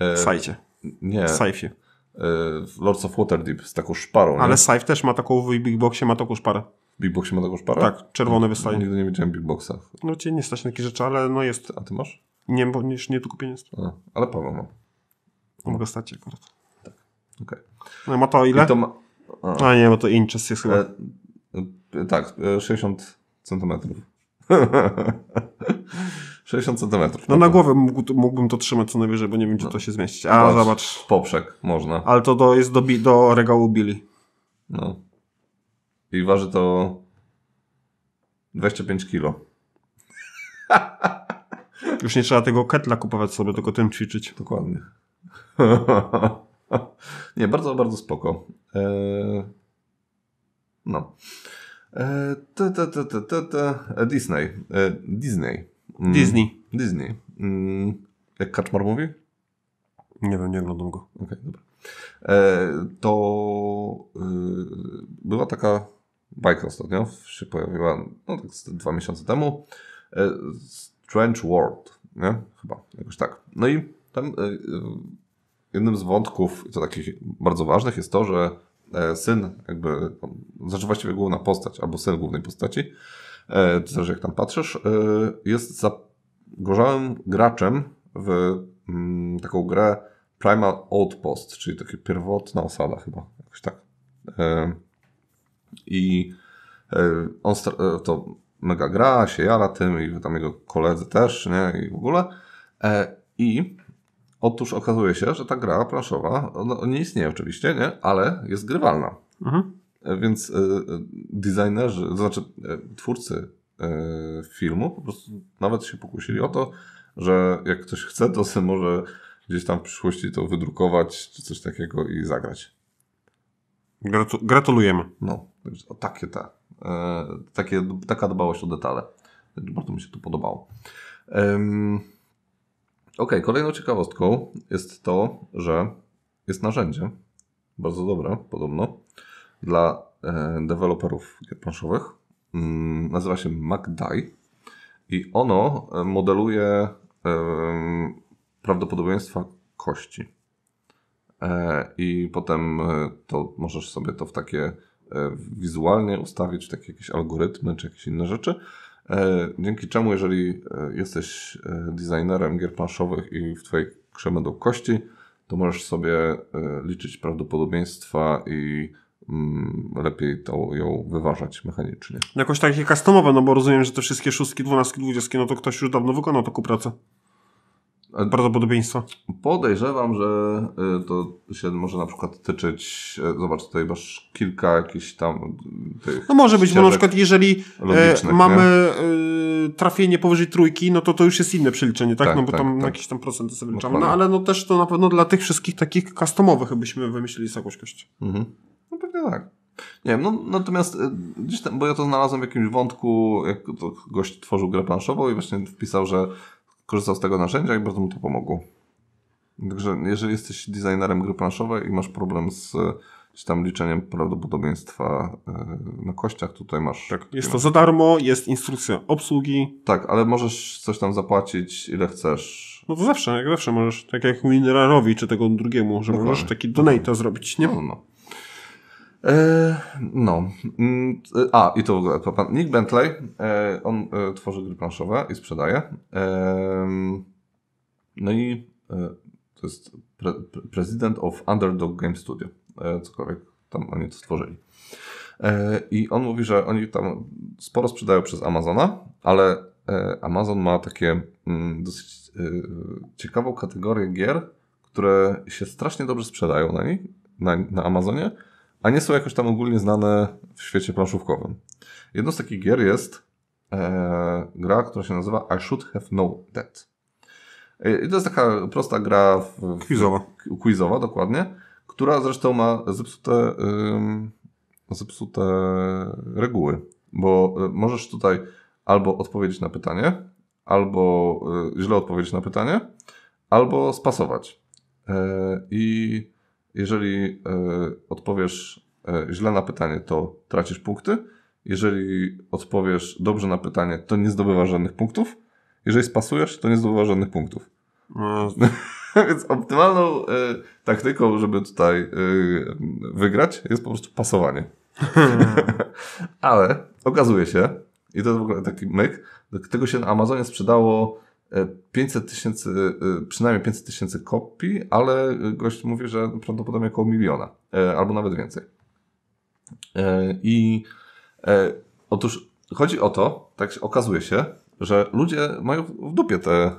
E, Sajcie. Nie. Sajfie. E, Lords of Waterdeep z taką szparą. Ale nie? Sajf też ma taką, w Big Boxie ma taką szparę. W Big Boxie ma taką szparę? Tak, czerwone no, wystaje. Nigdy nie widziałem Bigboxa. Big No cię nie stać na takie rzeczy, ale no jest. A ty masz? Nie, bo nie, nie do kupienia jest. A, ale Paweł ma. No. Mogę stać akurat. Tak, okej. Okay. No ma to ile? I to ma... A. A nie, bo to inches jest chyba. E, e, tak, 60 e, centymetrów. 60 centymetrów. No na głowę mógł, mógłbym to trzymać co najwyżej, bo nie wiem, gdzie no. to się zmieści. A zobacz. Poprzek można. Ale to do, jest do, do regału Billy. No i waży to 25 kilo. Już nie trzeba tego ketla kupować sobie, tylko tym ćwiczyć. Dokładnie. nie, bardzo, bardzo spoko. Eee... No. Eee, te, te, te, te, te, Disney. Eee, Disney. Mm. Disney. Disney. Mm. Jak Kaczmar mówi? Nie wiem, nie oglądam go. Okej, okay, dobra. E, to y, była taka bajka ostatnio się pojawiła no, tak dwa miesiące temu. E, Strange World, nie? Chyba, jakoś tak. No i tam e, e, jednym z wątków, i to takich bardzo ważnych, jest to, że syn, jakby, znaczy właściwie główna postać, albo syn głównej postaci, zależy jak tam patrzysz, jest zagorzałym graczem w mm, taką grę Primal Outpost, czyli taka pierwotna osada chyba, jakoś tak i e, on e, to mega gra, się jara tym i tam jego koledzy też, nie, i w ogóle. E, I otóż okazuje się, że ta gra planszowa, ona no, nie istnieje oczywiście, nie, ale jest grywalna. Mhm. Więc designerzy, to znaczy twórcy filmu po prostu nawet się pokusili o to, że jak ktoś chce, to sobie może gdzieś tam w przyszłości to wydrukować czy coś takiego i zagrać. gratulujemy. No. O takie te, e, takie, taka dbałość o detale. Bardzo mi się to podobało. ok, kolejną ciekawostką jest to, że jest narzędzie, bardzo dobre podobno, dla e, deweloperów gier planszowych. Mm, nazywa się MacDai i ono e, modeluje prawdopodobieństwa kości. E, I potem to możesz sobie to w takie E, wizualnie ustawić takie jakieś algorytmy czy jakieś inne rzeczy. E, dzięki czemu, jeżeli e, jesteś designerem gier planszowych i w Twojej grze będą kości, to możesz sobie liczyć prawdopodobieństwa i mm, lepiej to ją wyważać mechanicznie. Jakoś takie customowe, no bo rozumiem, że te wszystkie szóstki, dwunastki, dwudziestki, no to ktoś już dawno wykonał taką pracę. Prawdopodobieństwo? Podejrzewam, że y, to się może na przykład tyczyć, y, zobacz, tutaj masz kilka jakichś tam tych No może być, bo na przykład jeżeli e, mamy nie? trafienie powyżej trójki, no to to już jest inne przeliczenie, tak? tak no bo tak, tam tak. tam procenty sobie wyliczamy. No ale no też to na pewno dla tych wszystkich takich customowych byśmy wymyślili z jakąś kość. Mhm. No pewnie tak. Nie wiem, no natomiast y, gdzieś tam, bo ja to znalazłem w jakimś wątku, jak to gość tworzył grę planszową i właśnie wpisał, że korzystał z tego narzędzia i bardzo mu to pomogło. Także jeżeli jesteś designerem gry planszowej i masz problem z czy tam liczeniem prawdopodobieństwa e, na kościach, tutaj masz... Tak, jest to za darmo, jest instrukcja obsługi. Tak, ale możesz coś tam zapłacić, ile chcesz. No to zawsze, jak zawsze możesz, tak jak Winrarowi czy tego drugiemu, że Dokładnie. możesz taki donata zrobić, nie? No, no. E, no. Mm, a, i to w ogóle pan Nick Bentley, e, on e, tworzy gry planszowe i sprzedaje. No i to jest pre President of Underdog Game Studio. Cokolwiek tam oni to stworzyli. I on mówi, że oni tam sporo sprzedają przez Amazona, ale Amazon ma takie mm, dosyć ciekawą kategorię gier, które się strasznie dobrze sprzedają na, niej, na, na Amazonie, a nie są jakoś tam ogólnie znane w świecie planszówkowym. Jedną z takich gier jest e, gra, która się nazywa I Should Have Known That. E, I to jest taka prosta gra w, quizowa. quizowa, dokładnie, która zresztą ma zepsute, ym, zepsute reguły, bo e, możesz tutaj albo odpowiedzieć na pytanie, albo y, źle odpowiedzieć na pytanie, albo spasować. Yy, I jeżeli e, odpowiesz e, źle na pytanie, to tracisz punkty. Jeżeli odpowiesz dobrze na pytanie, to nie zdobywasz żadnych punktów. Jeżeli spasujesz, to nie zdobywasz żadnych punktów. No. Więc optymalną e, taktyką, żeby tutaj wygrać, jest po prostu pasowanie. Ale okazuje się, i to jest w ogóle taki myk, tego się na Amazonie sprzedało 500 e, tysięcy, e, przynajmniej 500 tysięcy kopii, ale gość mówi, że prawdopodobnie około miliona, e, albo nawet więcej. I otóż chodzi o to, tak się okazuje się, że ludzie mają w dupie te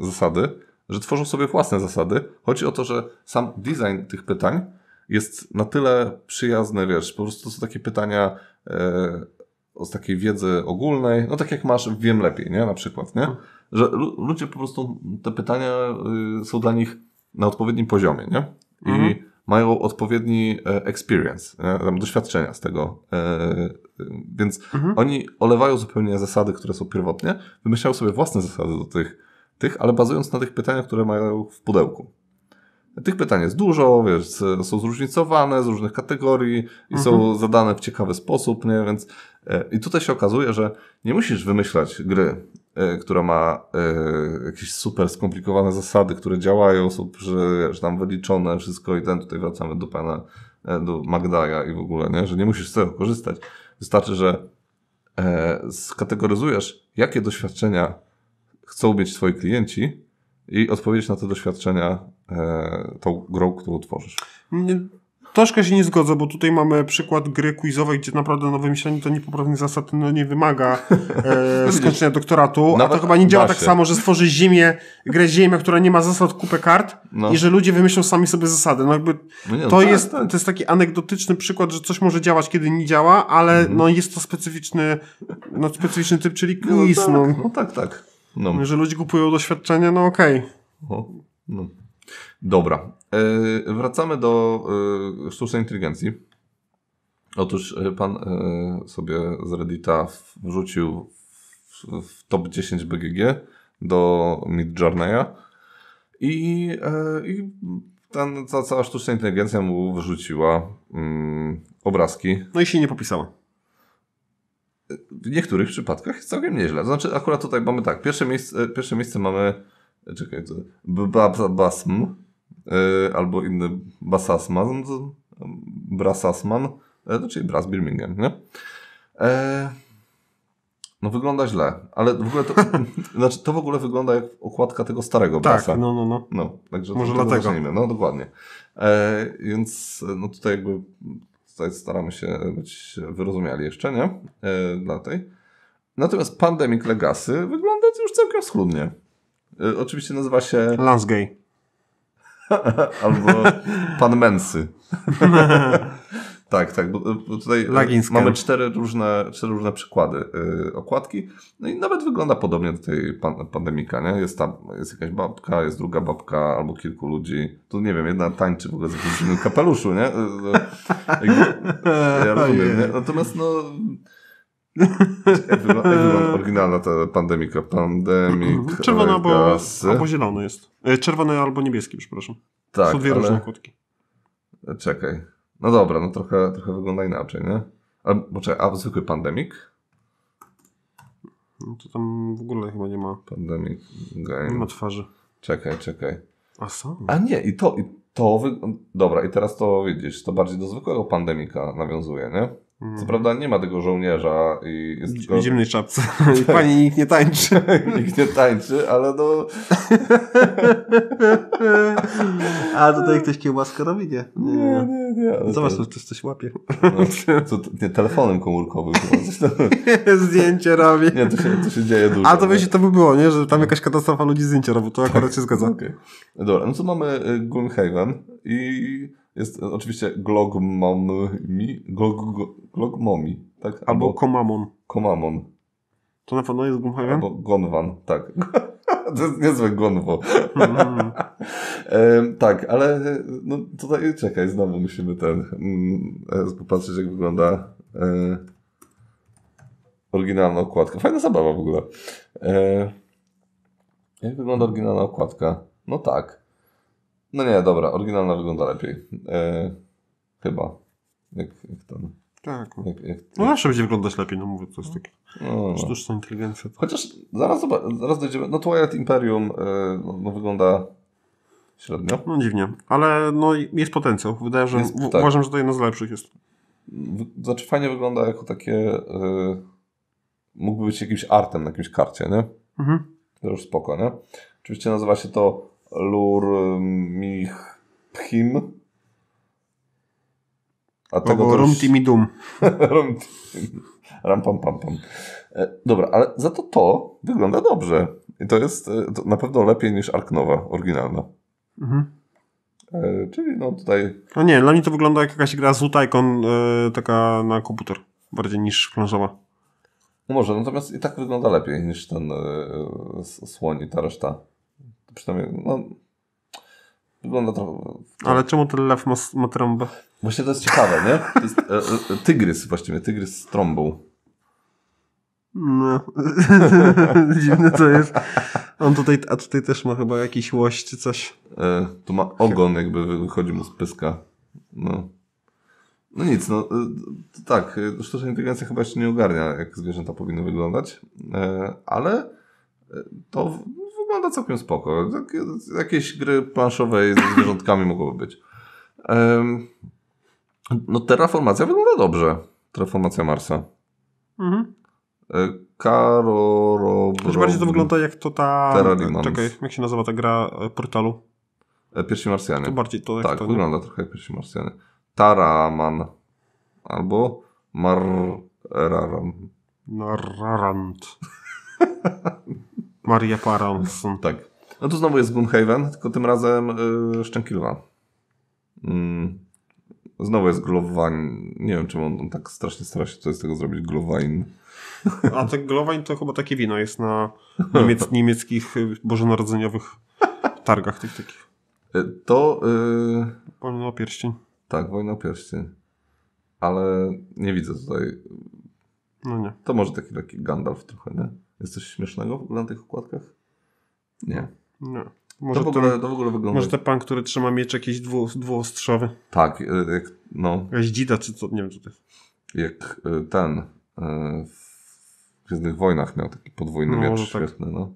zasady, że tworzą sobie własne zasady. Chodzi o to, że sam design tych pytań jest na tyle przyjazny, wiesz, po prostu są takie pytania z takiej wiedzy ogólnej, no tak jak masz, wiem lepiej, nie? Na przykład, nie? Mhm. Że ludzie po prostu, te pytania y, są dla nich na odpowiednim poziomie, nie? I mhm. mają odpowiedni e, experience, doświadczenia z tego. E, y, więc mhm. oni olewają zupełnie zasady, które są pierwotnie, wymyślają sobie własne zasady do tych, tych ale bazując na tych pytaniach, które mają w pudełku. Tych pytań jest dużo, wiesz, są zróżnicowane z różnych kategorii i mhm. są zadane w ciekawy sposób, nie? więc E, I tutaj się okazuje, że nie musisz wymyślać gry, e, która ma e, jakieś super skomplikowane zasady, które działają, są że tam wyliczone wszystko i ten tutaj wracamy do pana, do Magdaja i w ogóle, nie? że nie musisz z tego korzystać. Wystarczy, że skategoryzujesz, jakie doświadczenia chcą mieć twoi klienci i odpowiedzieć na te doświadczenia tą grą, którą tworzysz. Troszkę się nie zgodzę, bo tutaj mamy przykład gry quizowej, gdzie naprawdę no, wymyślenie to niepoprawnych zasad no, nie wymaga e, skończenia doktoratu, a to chyba nie działa tak samo, że stworzy ziemię, grę ziemia, która nie ma zasad, kupę kart No. i że ludzie wymyślą sami sobie zasady. No, jakby No nie, no to, tak, jest, tak. to jest taki anegdotyczny przykład, że coś może działać, kiedy nie działa, ale mhm. no, jest to specyficzny, no, specyficzny typ, czyli No quiz. tak, No, no tak, tak. No. Że ludzie kupują doświadczenie, no okej. no. Dobra. Wracamy do sztucznej inteligencji. Otóż pan sobie z Reddita wrzucił w top 10 BGG do Mid i, i ten, ta cała sztuczna inteligencja mu wyrzuciła mm, obrazki. No i się nie popisała. W niektórych przypadkach jest całkiem nieźle. Znaczy, akurat tutaj mamy tak. Pierwsze miejsce, pierwsze miejsce mamy. Czekaj, to. Basm. E, albo inny Basasman, Brasasman, e, czyli znaczy Bras Birmingham, nie? E, no wygląda źle, ale w ogóle to, znaczy to w ogóle wygląda jak okładka tego starego tak, brasa. no, no, no. no także Może dlatego. Zacznijmy. No dokładnie. E, więc no tutaj jakby tutaj staramy się być wyrozumiali jeszcze, nie? E, dla tej. Natomiast Pandemic Legacy wygląda już całkiem schludnie. E, oczywiście nazywa się... Lansgay. Albo pan Mensy. tak, tak. Bo tutaj e, Lagińska. mamy cztery różne, cztery różne przykłady yy, okładki. No i nawet wygląda podobnie do tej pan, pandemika, nie? Jest tam, jest jakaś babka, jest druga babka albo kilku ludzi. Tu nie wiem, jedna tańczy w ogóle z jakimś kapeluszu, nie? Yy, jakby, ja rozumiem, nie? Natomiast no Wygląd, oryginalna ta pandemika. Pandemik. Mhm. Czerwony albo, albo zielony jest. E, czerwony albo niebieski, przepraszam. Tak, Są dwie ale... różne kłódki. E, czekaj. No dobra, no trochę, trochę wygląda inaczej, nie? Albo czekaj, a zwykły pandemik? No to tam w ogóle chyba nie ma. Pandemic Game. Nie ma twarzy. Czekaj, czekaj. A sam? A nie, i to, i to wy... Dobra, i teraz to widzisz, to bardziej do zwykłego pandemika nawiązuje, nie? Mhm. Co prawda nie ma tego żołnierza i jest w, tylko... w zimnej czapce. I tak. pani nikt nie tańczy. nikt nie tańczy, ale no... A tutaj ktoś kiełbaskę robi? Nie. Nie, nie, nie. nie Zobacz, to... ktoś coś łapie. No, co, nie, telefonem komórkowym. Zdjęcie robi. Nie, to się, to się dzieje dużo. A to się to by było, nie? Że tam no. jakaś katastrofa ludzi zdjęcie robi. To akurat się zgadza. Okay. Dobra, no co mamy y, Gloomhaven i jest e, oczywiście glogmomi, glog, glogmomi, tak? Albo, Albo komamon. Komamon. To na pewno jest Gloomhaven? Albo Gonwan, tak. To jest niezłe gonwo. Mm. tak, ale e, no, tutaj czekaj, znowu musimy ten mm, e, popatrzeć, jak wygląda e, oryginalna okładka. Fajna zabawa w ogóle. E, jak wygląda oryginalna okładka? No tak. No nie, dobra, oryginalna wygląda lepiej. E, chyba. Jak, jak ten. Tak. Jak, jak, jak... No zawsze będzie wyglądać lepiej, no mówię, to jest takie no, no. sztuczna inteligencja. To... Chociaż zaraz, zaraz dojdziemy, no Twilight Imperium e, no, no, wygląda średnio. No dziwnie, ale no jest potencjał. Wydaje, że jest, tak. uważam, że to jedno z lepszych jest. Znaczy fajnie wygląda jako takie e, mógłby być jakimś artem na jakimś karcie, nie? Mhm. To już spoko, nie? Oczywiście nazywa się to Lur Mich Pchim. A tego Ogo, rum timi dum. Ram pam pam pam. Dobra, ale za to to wygląda dobrze. I to jest e, to na pewno lepiej niż Arknowa oryginalna. Mhm. E, czyli no tutaj... No nie, dla mnie to wygląda jak jakaś gra z Utajkon e, taka na komputer. Bardziej niż planszowa. No może, natomiast i tak wygląda lepiej niż ten e, słoń i ta reszta. Przynajmniej, no, wygląda trochę... No. Ale czemu ten lew ma, ma trąbę? Właśnie to jest ciekawe, nie? To jest e, e, tygrys właściwie, tygrys z trąbą. No, dziwne to jest. On tutaj, a tutaj też ma chyba jakiś łoś czy coś. E, tu ma ogon jakby wychodzi mu z pyska. No. No nic, no e, tak, sztuczna inteligencja chyba jeszcze nie ogarnia, jak zwierzęta powinny wyglądać, e, ale to wygląda całkiem spoko. Tak, jakieś gry planszowe ze zwierzątkami mogłoby być. No terraformacja wygląda dobrze. Terraformacja Marsa. Mhm. E, Karoro... Znaczy, bardziej to wygląda jak to ta... Czekaj, jak się nazywa ta gra e, portalu? E, Pierwsi Marsjanie. To bardziej to Tak, to, wygląda nie? trochę jak Pierwsi Marsjanie. Taraman. Albo Marraram. Narrarant. Maria Paronson. Tak. No tu znowu jest Gloomhaven, tylko tym razem yy, Szczękilwa. Mm. Znowu jest Glowain. Nie wiem, czemu on, on, tak strasznie stara się coś z tego zrobić. Glowain. A ten Glowain to chyba takie wino jest na niemiec, niemieckich y, bożonarodzeniowych targach tych takich. Y, to... Yy... Wojna o pierścień. Tak, Wojna o pierścień. Ale nie widzę tutaj... No nie. To może taki taki Gandalf trochę, nie? Jest coś śmiesznego w ogóle na tych układkach? Nie. No. Nie. Może to, w ogóle, ten, to w ogóle wygląda. Może ten pan, który trzyma miecz jakiś dwu, dwuostrzowy. Tak, e, jak, no. Jakaś dzida, czy co, nie wiem co to jest. Jak e, ten e, w Gwiezdnych Wojnach miał taki podwójny no, miecz tak. świetny, tak. no.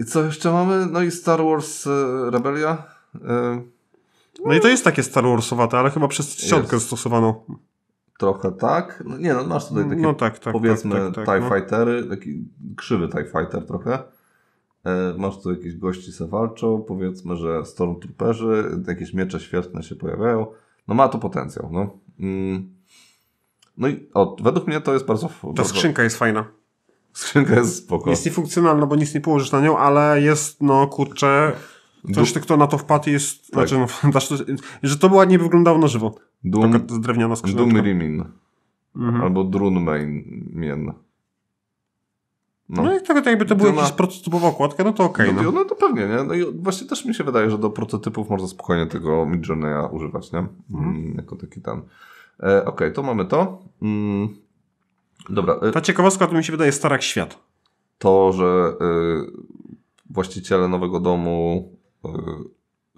I co jeszcze mamy? No i Star Wars Rebelia. No i to jest takie Star Warsowate, ale chyba przez czcionkę stosowaną. Trochę tak. No nie, no masz tutaj takie, no tak, tak, powiedzmy, tak, tak, tak TIE no. Fightery, taki krzywy TIE Fighter trochę. E, masz tu jakieś gości se walczą, powiedzmy, że Stormtrooperzy, jakieś miecze świetne się pojawiają. No ma to potencjał, no. Mm. No i o, według mnie to jest bardzo... Ta bardzo... skrzynka jest fajna. Skrzynka jest spoko. Jest niefunkcjonalna, bo nic nie położysz na nią, ale jest, no kurczę, Ktoś, kto na to wpadł jest, tak. znaczy, no, znaczy, że to ładnie wyglądało na żywo. Dum, Taka drewniana skrzynka. Dumrimin. Mhm. Albo Drunmain. No. no i tak jakby to była ona... jakaś prototypowa okładka, no to okej. Okay, no, no. no. to pewnie, nie? No i właśnie też mi się wydaje, że do prototypów można spokojnie tego Midjourneya używać, nie? Mhm. Mm, jako taki ten. E, okej, okay, to mamy to. Mm. Dobra. E, Ta ciekawostka to mi się wydaje stara jak świat. To, że y, właściciele nowego domu E,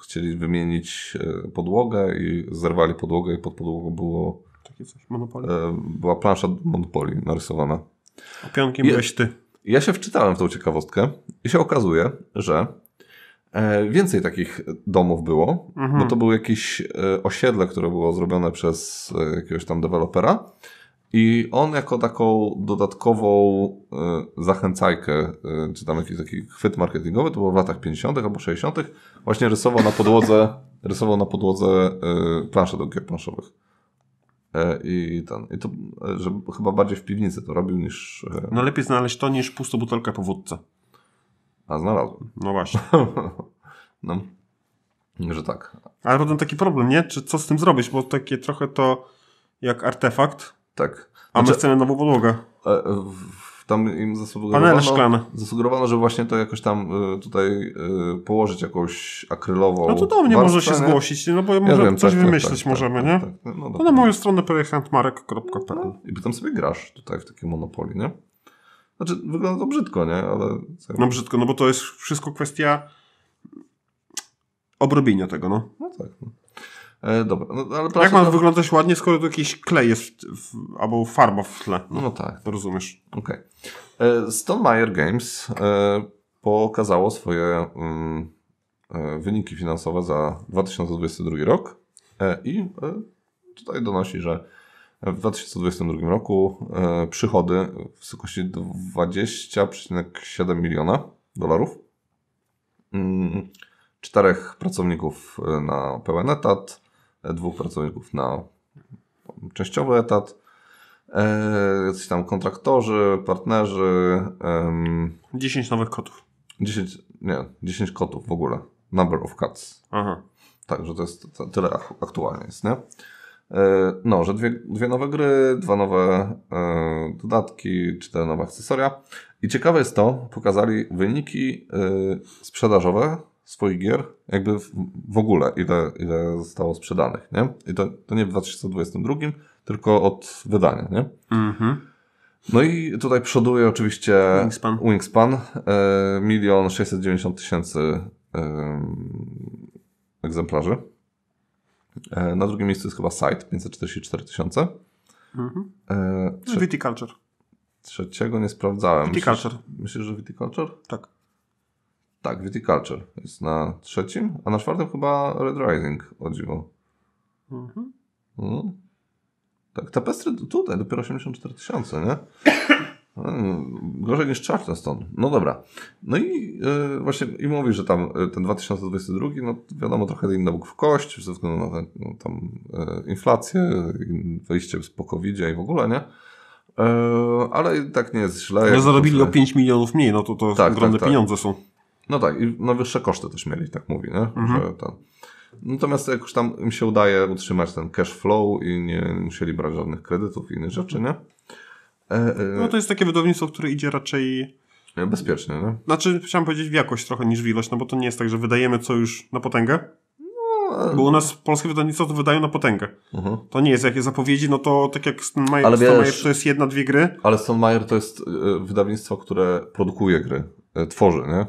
chcieli wymienić e, podłogę i zerwali podłogę i pod podłogą było... Takie coś, Monopoly? E, była plansza monopoli narysowana. A pionkiem byłeś ty. Ja się wczytałem w tą ciekawostkę i się okazuje, że więcej takich domów było, mhm. bo to było jakieś osiedle, które było zrobione przez jakiegoś tam dewelopera i on jako taką dodatkową e, zachęcajkę, e, czy tam jakiś taki chwyt marketingowy, to było w latach 50. albo 60., właśnie rysował na podłodze, rysował na podłodze e, plansze do gier planszowych. I, ten, i to, że chyba bardziej w piwnicy to robił niż. No lepiej znaleźć to niż pustą butelkę po wódce. A znalazłem. No właśnie. no. Że tak. Ale potem taki problem, nie? Czy co z tym zrobić? Bo takie trochę to jak artefakt, tak. A my znaczy, chcemy nową podłogę. E, tam im zasugerowano, Panele szklane. zasugerowano, że właśnie to jakoś tam e, tutaj e, położyć jakąś akrylową. No to do mnie może się zgłosić, no bo ja może wiem, coś tak, tak wymyślić tak, tak, możemy, tak, nie? Tak, no, no, na moją stronę projektantmarek.pl no, I tam sobie grasz tutaj w takiej monopolii, nie? Znaczy wygląda to brzydko, nie? Ale... No brzydko, no bo to jest wszystko kwestia obrobienia tego, no. No tak. No. E, dobra, no, ale Jak ma to... wyglądać ładnie, skoro tu jakiś klej jest w, albo farba w tle? No, no tak. To rozumiesz. Okej. Okay. E, Stone Meyer Games e, pokazało swoje mm, e, wyniki finansowe za 2022 rok e, i tutaj donosi, że w 2022 roku przychody w wysokości 20,7 miliona dolarów. Mm, czterech pracowników na pełen etat, dwóch pracowników na częściowy etat, e, jacyś tam kontraktorzy, partnerzy. 10 nowych kotów. 10, nie, 10 kotów w ogóle. Number of cats. Aha. Także to jest tyle aktualnie jest, nie? E, no, że dwie, dwie nowe gry, dwa nowe e, dodatki, cztery nowe akcesoria. I ciekawe jest to, pokazali wyniki sprzedażowe swoich gier jakby w, w ogóle, ile, ile zostało sprzedanych, nie? I to, to nie w 2022, tylko od wydania, nie? Mhm. No i tutaj przoduje oczywiście Wingspan, Wingspan e, milion 690 tysięcy egzemplarzy. E, na drugim miejscu jest chyba Site, 544 tysiące. Mhm. E, no trze Viticulture. Trzeciego nie sprawdzałem. Viticulture. Myślisz, myślisz, że Viticulture? Tak. Tak, Viticulture jest na trzecim, a na czwartym chyba Red Rising, o dziwo. Mhm. No. Tak, tapestry tutaj, dopiero 84 tysiące, nie? Gorzej niż Charleston. No dobra. No i yy, właśnie i mówi, że tam yy, ten 2022, no wiadomo, trochę inny Bóg w kość, ze względu na tę, no, tam yy, inflację, wyjście z spokojnie i w ogóle, nie? ale tak nie jest źle. Ale zarobili o 5 milionów mniej, no to to tak, tak ogromne tak, tak. pieniądze są. No tak, i na no wyższe koszty też mieli, tak mówi, nie? Mhm. Że ten. Natomiast jakoś tam im się udaje utrzymać ten cash flow i nie musieli brać żadnych kredytów i innych rzeczy, nie? E, e, no to jest takie wydawnictwo, które idzie raczej... E, bezpiecznie, nie? Znaczy, chciałem powiedzieć w jakość trochę niż w ilość, no bo to nie jest tak, że wydajemy co już na potęgę, no, e. bo u nas polskie wydawnictwo to wydają na potęgę. Mhm. To nie jest jakie zapowiedzi, no to tak jak Stonemeyer, ale wiesz, Stonemeyer to jest jedna, dwie gry. Ale Stonemeyer to jest e, wydawnictwo, które produkuje gry, tworzy, nie?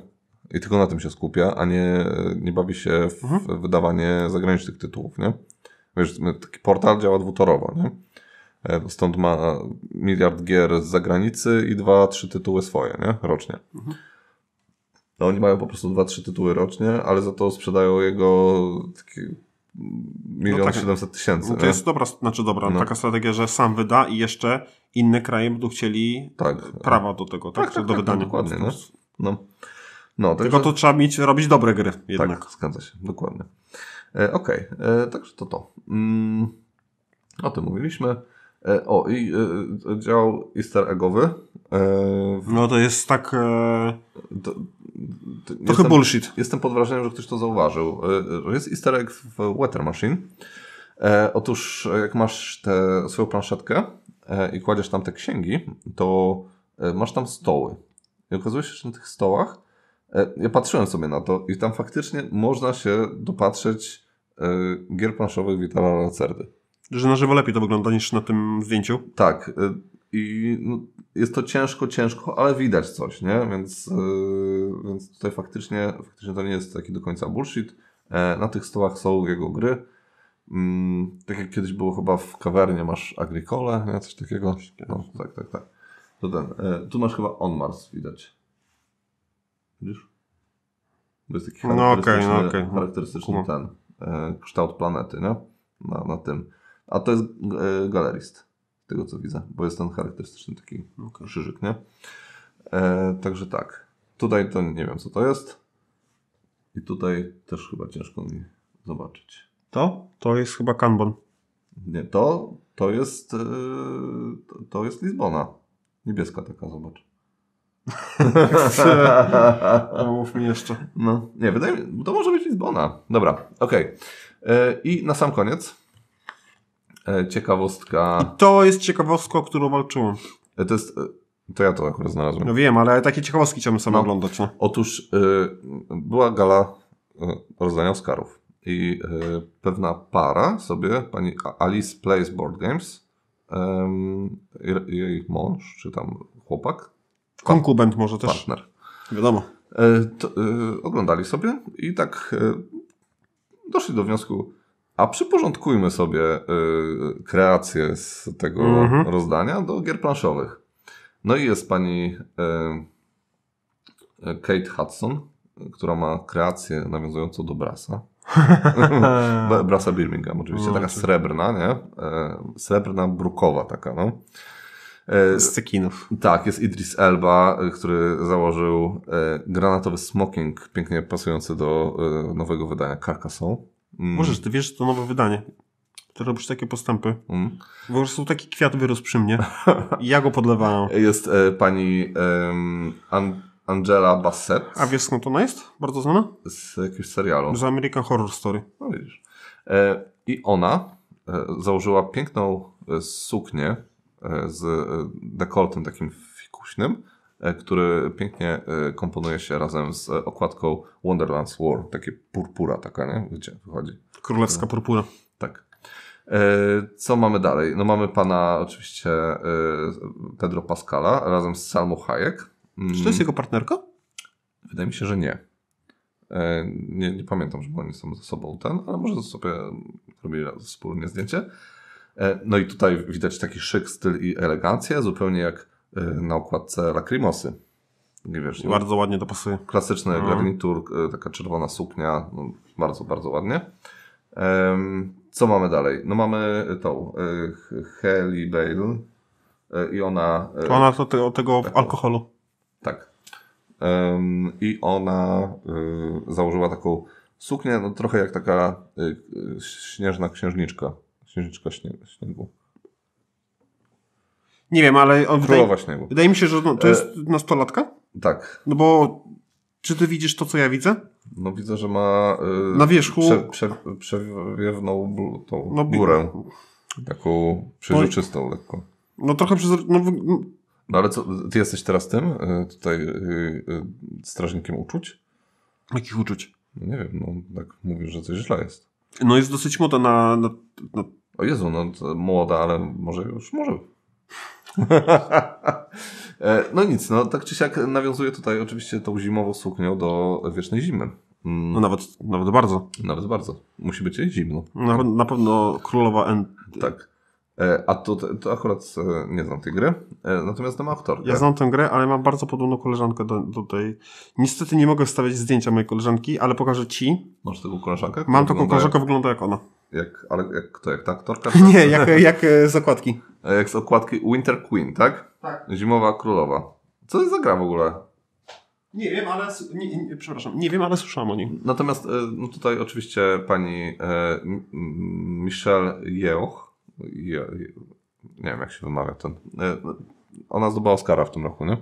I tylko na tym się skupia, a nie, nie bawi się w mhm. wydawanie zagranicznych tytułów, nie? Wiesz, taki portal działa dwutorowo, nie? E, stąd ma miliard gier z zagranicy i dwa, trzy tytuły swoje, nie? Rocznie. Mhm. No oni mają po prostu dwa, trzy tytuły rocznie, ale za to sprzedają jego taki milion no tak, siedemset tysięcy. No to nie? jest dobra, znaczy dobra, no. taka strategia, że sam wyda i jeszcze inne kraje będą chcieli tak. prawa do tego, tak? tak, tak do tak, wydania. No, dokładnie, no. No, Tylko to trzeba mieć, robić dobre gry jednak. Tak, zgadza się, dokładnie. E, Okej, okay. E, także to to. Mm, o tym mówiliśmy. E, o, i e, e dział easter eggowy. E, w... No to jest tak... To, to jestem, trochę bullshit. Jestem pod wrażeniem, że ktoś to zauważył. Jest easter egg w Weather Machine. otóż jak masz tę swoją planszetkę i kładziesz tam te księgi, to masz tam stoły. I okazuje się, że na tych stołach E, ja patrzyłem sobie na to i tam faktycznie można się dopatrzeć e, gier planszowych Witala Lacerdy. Że na żywo lepiej to wygląda niż na tym zdjęciu? Tak. E, I no, jest to ciężko, ciężko, ale widać coś, nie? Więc, więc tutaj faktycznie, faktycznie to nie jest taki do końca bullshit. Na tych stołach są jego gry. Mm, tak jak kiedyś było chyba w kawernie, masz Agricole, nie? coś takiego. No, tak, tak, tak. To ten, tu masz chyba On Mars widać. Widzisz? Bo jest taki no charakterystyczny, no okay, no okay. charakterystyczny ten e, kształt planety, nie? Na, na tym. A to jest e, galerist, z tego co widzę, bo jest ten charakterystyczny taki okay. krzyżyk, nie? E, także tak. Tutaj to nie wiem co to jest. I tutaj też chyba ciężko mi zobaczyć. To? To jest chyba kanbon. Nie, to, to jest, e, to jest Lizbona. Niebieska taka, zobacz no, mów mi jeszcze. No, nie, wydaje mi się, to może być Lizbona. Dobra, okej. Okay. E, I na sam koniec e, ciekawostka. I to jest ciekawostka, o którą walczyłem. E, to jest... To ja to akurat znalazłem. No wiem, ale takie ciekawostki chciałbym sam no. oglądać. No. Otóż była gala rozdania Oscarów i pewna para sobie, pani Alice Plays Board Games, jej mąż, czy tam chłopak, tak. Konkubent może też. Partner. Wiadomo. E, to, e, oglądali sobie i tak e, doszli do wniosku, a przyporządkujmy sobie kreację z tego mhm. rozdania do gier planszowych. No i jest pani Kate Hudson, która ma kreację nawiązującą do Brasa. Brasa Birmingham, oczywiście, no, taka srebrna, nie? Srebrna, brukowa taka, no. E, Z cykinów. Tak, jest Idris Elba, e, który założył e, granatowy smoking, pięknie pasujący do nowego wydania Carcassonne. Mm. Możesz, ty wiesz, to nowe wydanie. Ty robisz takie postępy. Mm. Po prostu taki kwiat wyrósł przy mnie. ja go podlewałem. Jest e, pani e, An Angela Bassett. A wiesz skąd ona jest? Bardzo znana? Z jakiegoś serialu. Z American Horror Story. No widzisz. E, I ona założyła piękną suknię E, z e, dekoltem takim fikuśnym, e, który pięknie komponuje się razem z okładką Wonderland's War. Takie purpura taka, nie? Gdzie wychodzi? Królewska purpura. Tak. Co mamy dalej? No mamy pana oczywiście Pedro Pascala razem z Salmo Hayek. Mm. Czy to jest jego partnerka? Wydaje mi się, że nie. Nie, nie pamiętam, żeby oni są ze sobą ten, ale może sobie robili wspólnie zdjęcie. E, no i tutaj widać taki szyk, styl i elegancję, zupełnie jak e, na okładce Lacrimosy. Nie wiesz, nie? Bardzo ładnie to pasuje. Klasyczny mhm. garnitur, e, taka czerwona suknia, no, bardzo, bardzo ładnie. Co mamy dalej? No mamy tą Heli Bale i ona... Ona to te, tego alkoholu. Tak. I ona założyła taką suknię, no trochę jak taka śnieżna księżniczka. Księżniczka Śniegu. Nie wiem, ale... On Królowa wydaje, Śniegu. Wydaje mi się, że to jest e... nastolatka? Tak. No bo czy ty widzisz to, co ja widzę? No widzę, że ma... Y, na wierzchu... Prze, prze, przewiewną tą no, górę. No. Taką no przezroczystą lekko. No trochę przez... No, no, ale co, ty jesteś teraz tym, y, tutaj y, strażnikiem uczuć? Jakich uczuć? No, nie wiem, no tak mówisz, że coś źle jest. No jest dosyć młoda na, na, na o Jezu, no młoda, ale może już, może. E, no nic, no tak czy siak nawiązuje tutaj oczywiście tą zimową suknią do wiecznej zimy. Mm. No nawet, nawet bardzo. Nawet bardzo. Musi być jej zimno. Na, na pewno królowa N... Tak. E, a to, to akurat e, nie znam tej gry, natomiast tam aktor. Ja tak? znam tę grę, ale mam bardzo podobną koleżankę do, do, tej. Niestety nie mogę wstawiać zdjęcia mojej koleżanki, ale pokażę ci. Masz tego koleżankę? Mam taką koleżankę, jak... wygląda jak ona. Jak, ale jak kto? Jak ta aktorka? Nie, jak, jak e, z okładki. E, jak z okładki Winter Queen, tak? Tak. Zimowa Królowa. Co to za gra w ogóle? Nie wiem, ale. Nie, nie, przepraszam, nie wiem, ale słyszałam o niej. Natomiast e, no tutaj oczywiście pani e, Michelle Yeoh je, nie wiem, jak się wymawia ten. E, no, ona zdobyła Oscara w tym roku, nie?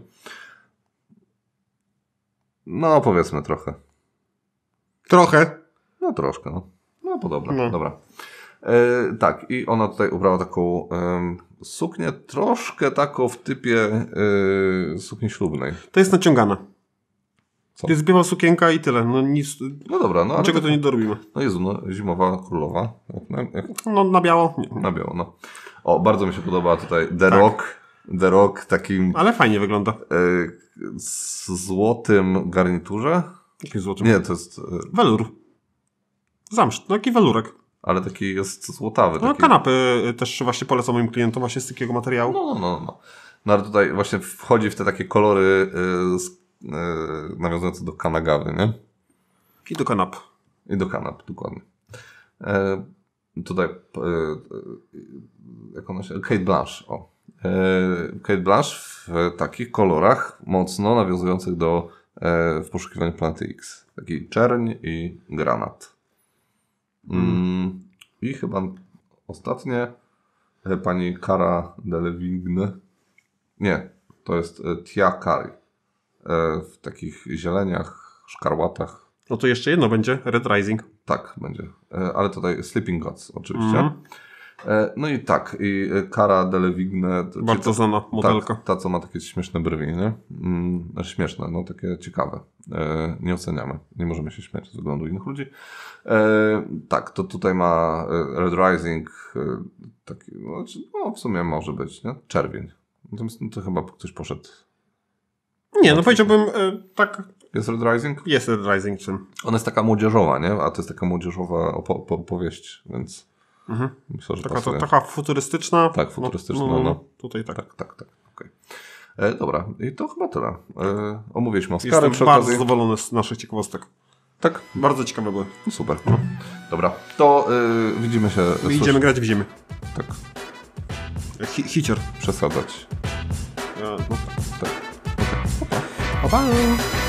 No, powiedzmy trochę. Trochę? No, troszkę. No no podobna, no. dobra. E, tak, i ona tutaj ubrała taką e, suknię troszkę taką w typie e, sukni ślubnej. To jest naciągana. Co? jest biała sukienka i tyle. No, nic, no dobra, no. Czego to nie dorobimy? No Jezu, no, zimowa królowa. Jak jak... No na biało. Na biało, no. O, bardzo mi się podoba tutaj The tak. Rock. The Rock takim... Ale fajnie wygląda. E, złotym garniturze. Jakim złotym? Nie, to jest... E, Welur no taki welurek. Ale taki jest złotawy. No taki... kanapy y, też właśnie polecam moim klientom właśnie z takiego materiału. No, no, no. No, no ale tutaj właśnie wchodzi w te takie kolory yy, yy, nawiązujące do kanagawy, nie? I do kanap. I do kanap, dokładnie. E, tutaj y, y, jak ona się... Kate Blanche, o. E, Kate Blanche w takich kolorach mocno nawiązujących do e, w poszukiwaniu planety X. Taki czerń i granat. Mm. mm. I chyba ostatnie e, pani Kara Delevingne. Nie, to jest e, Tia Kari. E, w takich zieleniach, szkarłatach. No to jeszcze jedno będzie, Red Rising. Tak, będzie. Ale tutaj Sleeping Gods oczywiście. Mm. E, no i tak, i Kara e, Delevingne. Bardzo ta, znana tak, modelka. Ta, ta, co ma takie śmieszne brwi, nie? Mm, śmieszne, no takie ciekawe. E, nie oceniamy, nie możemy się śmiać z wyglądu innych ludzi. tak, to tutaj ma Red Rising, taki, no, znaczy, no w sumie może być, nie? Czerwień. Natomiast no, to chyba ktoś poszedł. Nie, no powiedziałbym tak jest Red Rising? Jest Red Rising czym? Ona jest taka młodzieżowa, nie? A to jest taka młodzieżowa opowieść, więc. Mhm. Myślę, że taka, to, taka futurystyczna. Tak, futurystyczna. No, no, no. no tutaj tak. Tak, tak, tak. Okay. E, dobra, i to chyba tyle. E, omówiliśmy Oscarę Jestem przy bardzo zadowolony z naszych ciekawostek. Tak? Bardzo ciekawe były. No super. No. Dobra, to y, widzimy się. Idziemy grać w Tak. Hi hicior. Przesadzać. E, no. Tak. tak. Okay. Opa.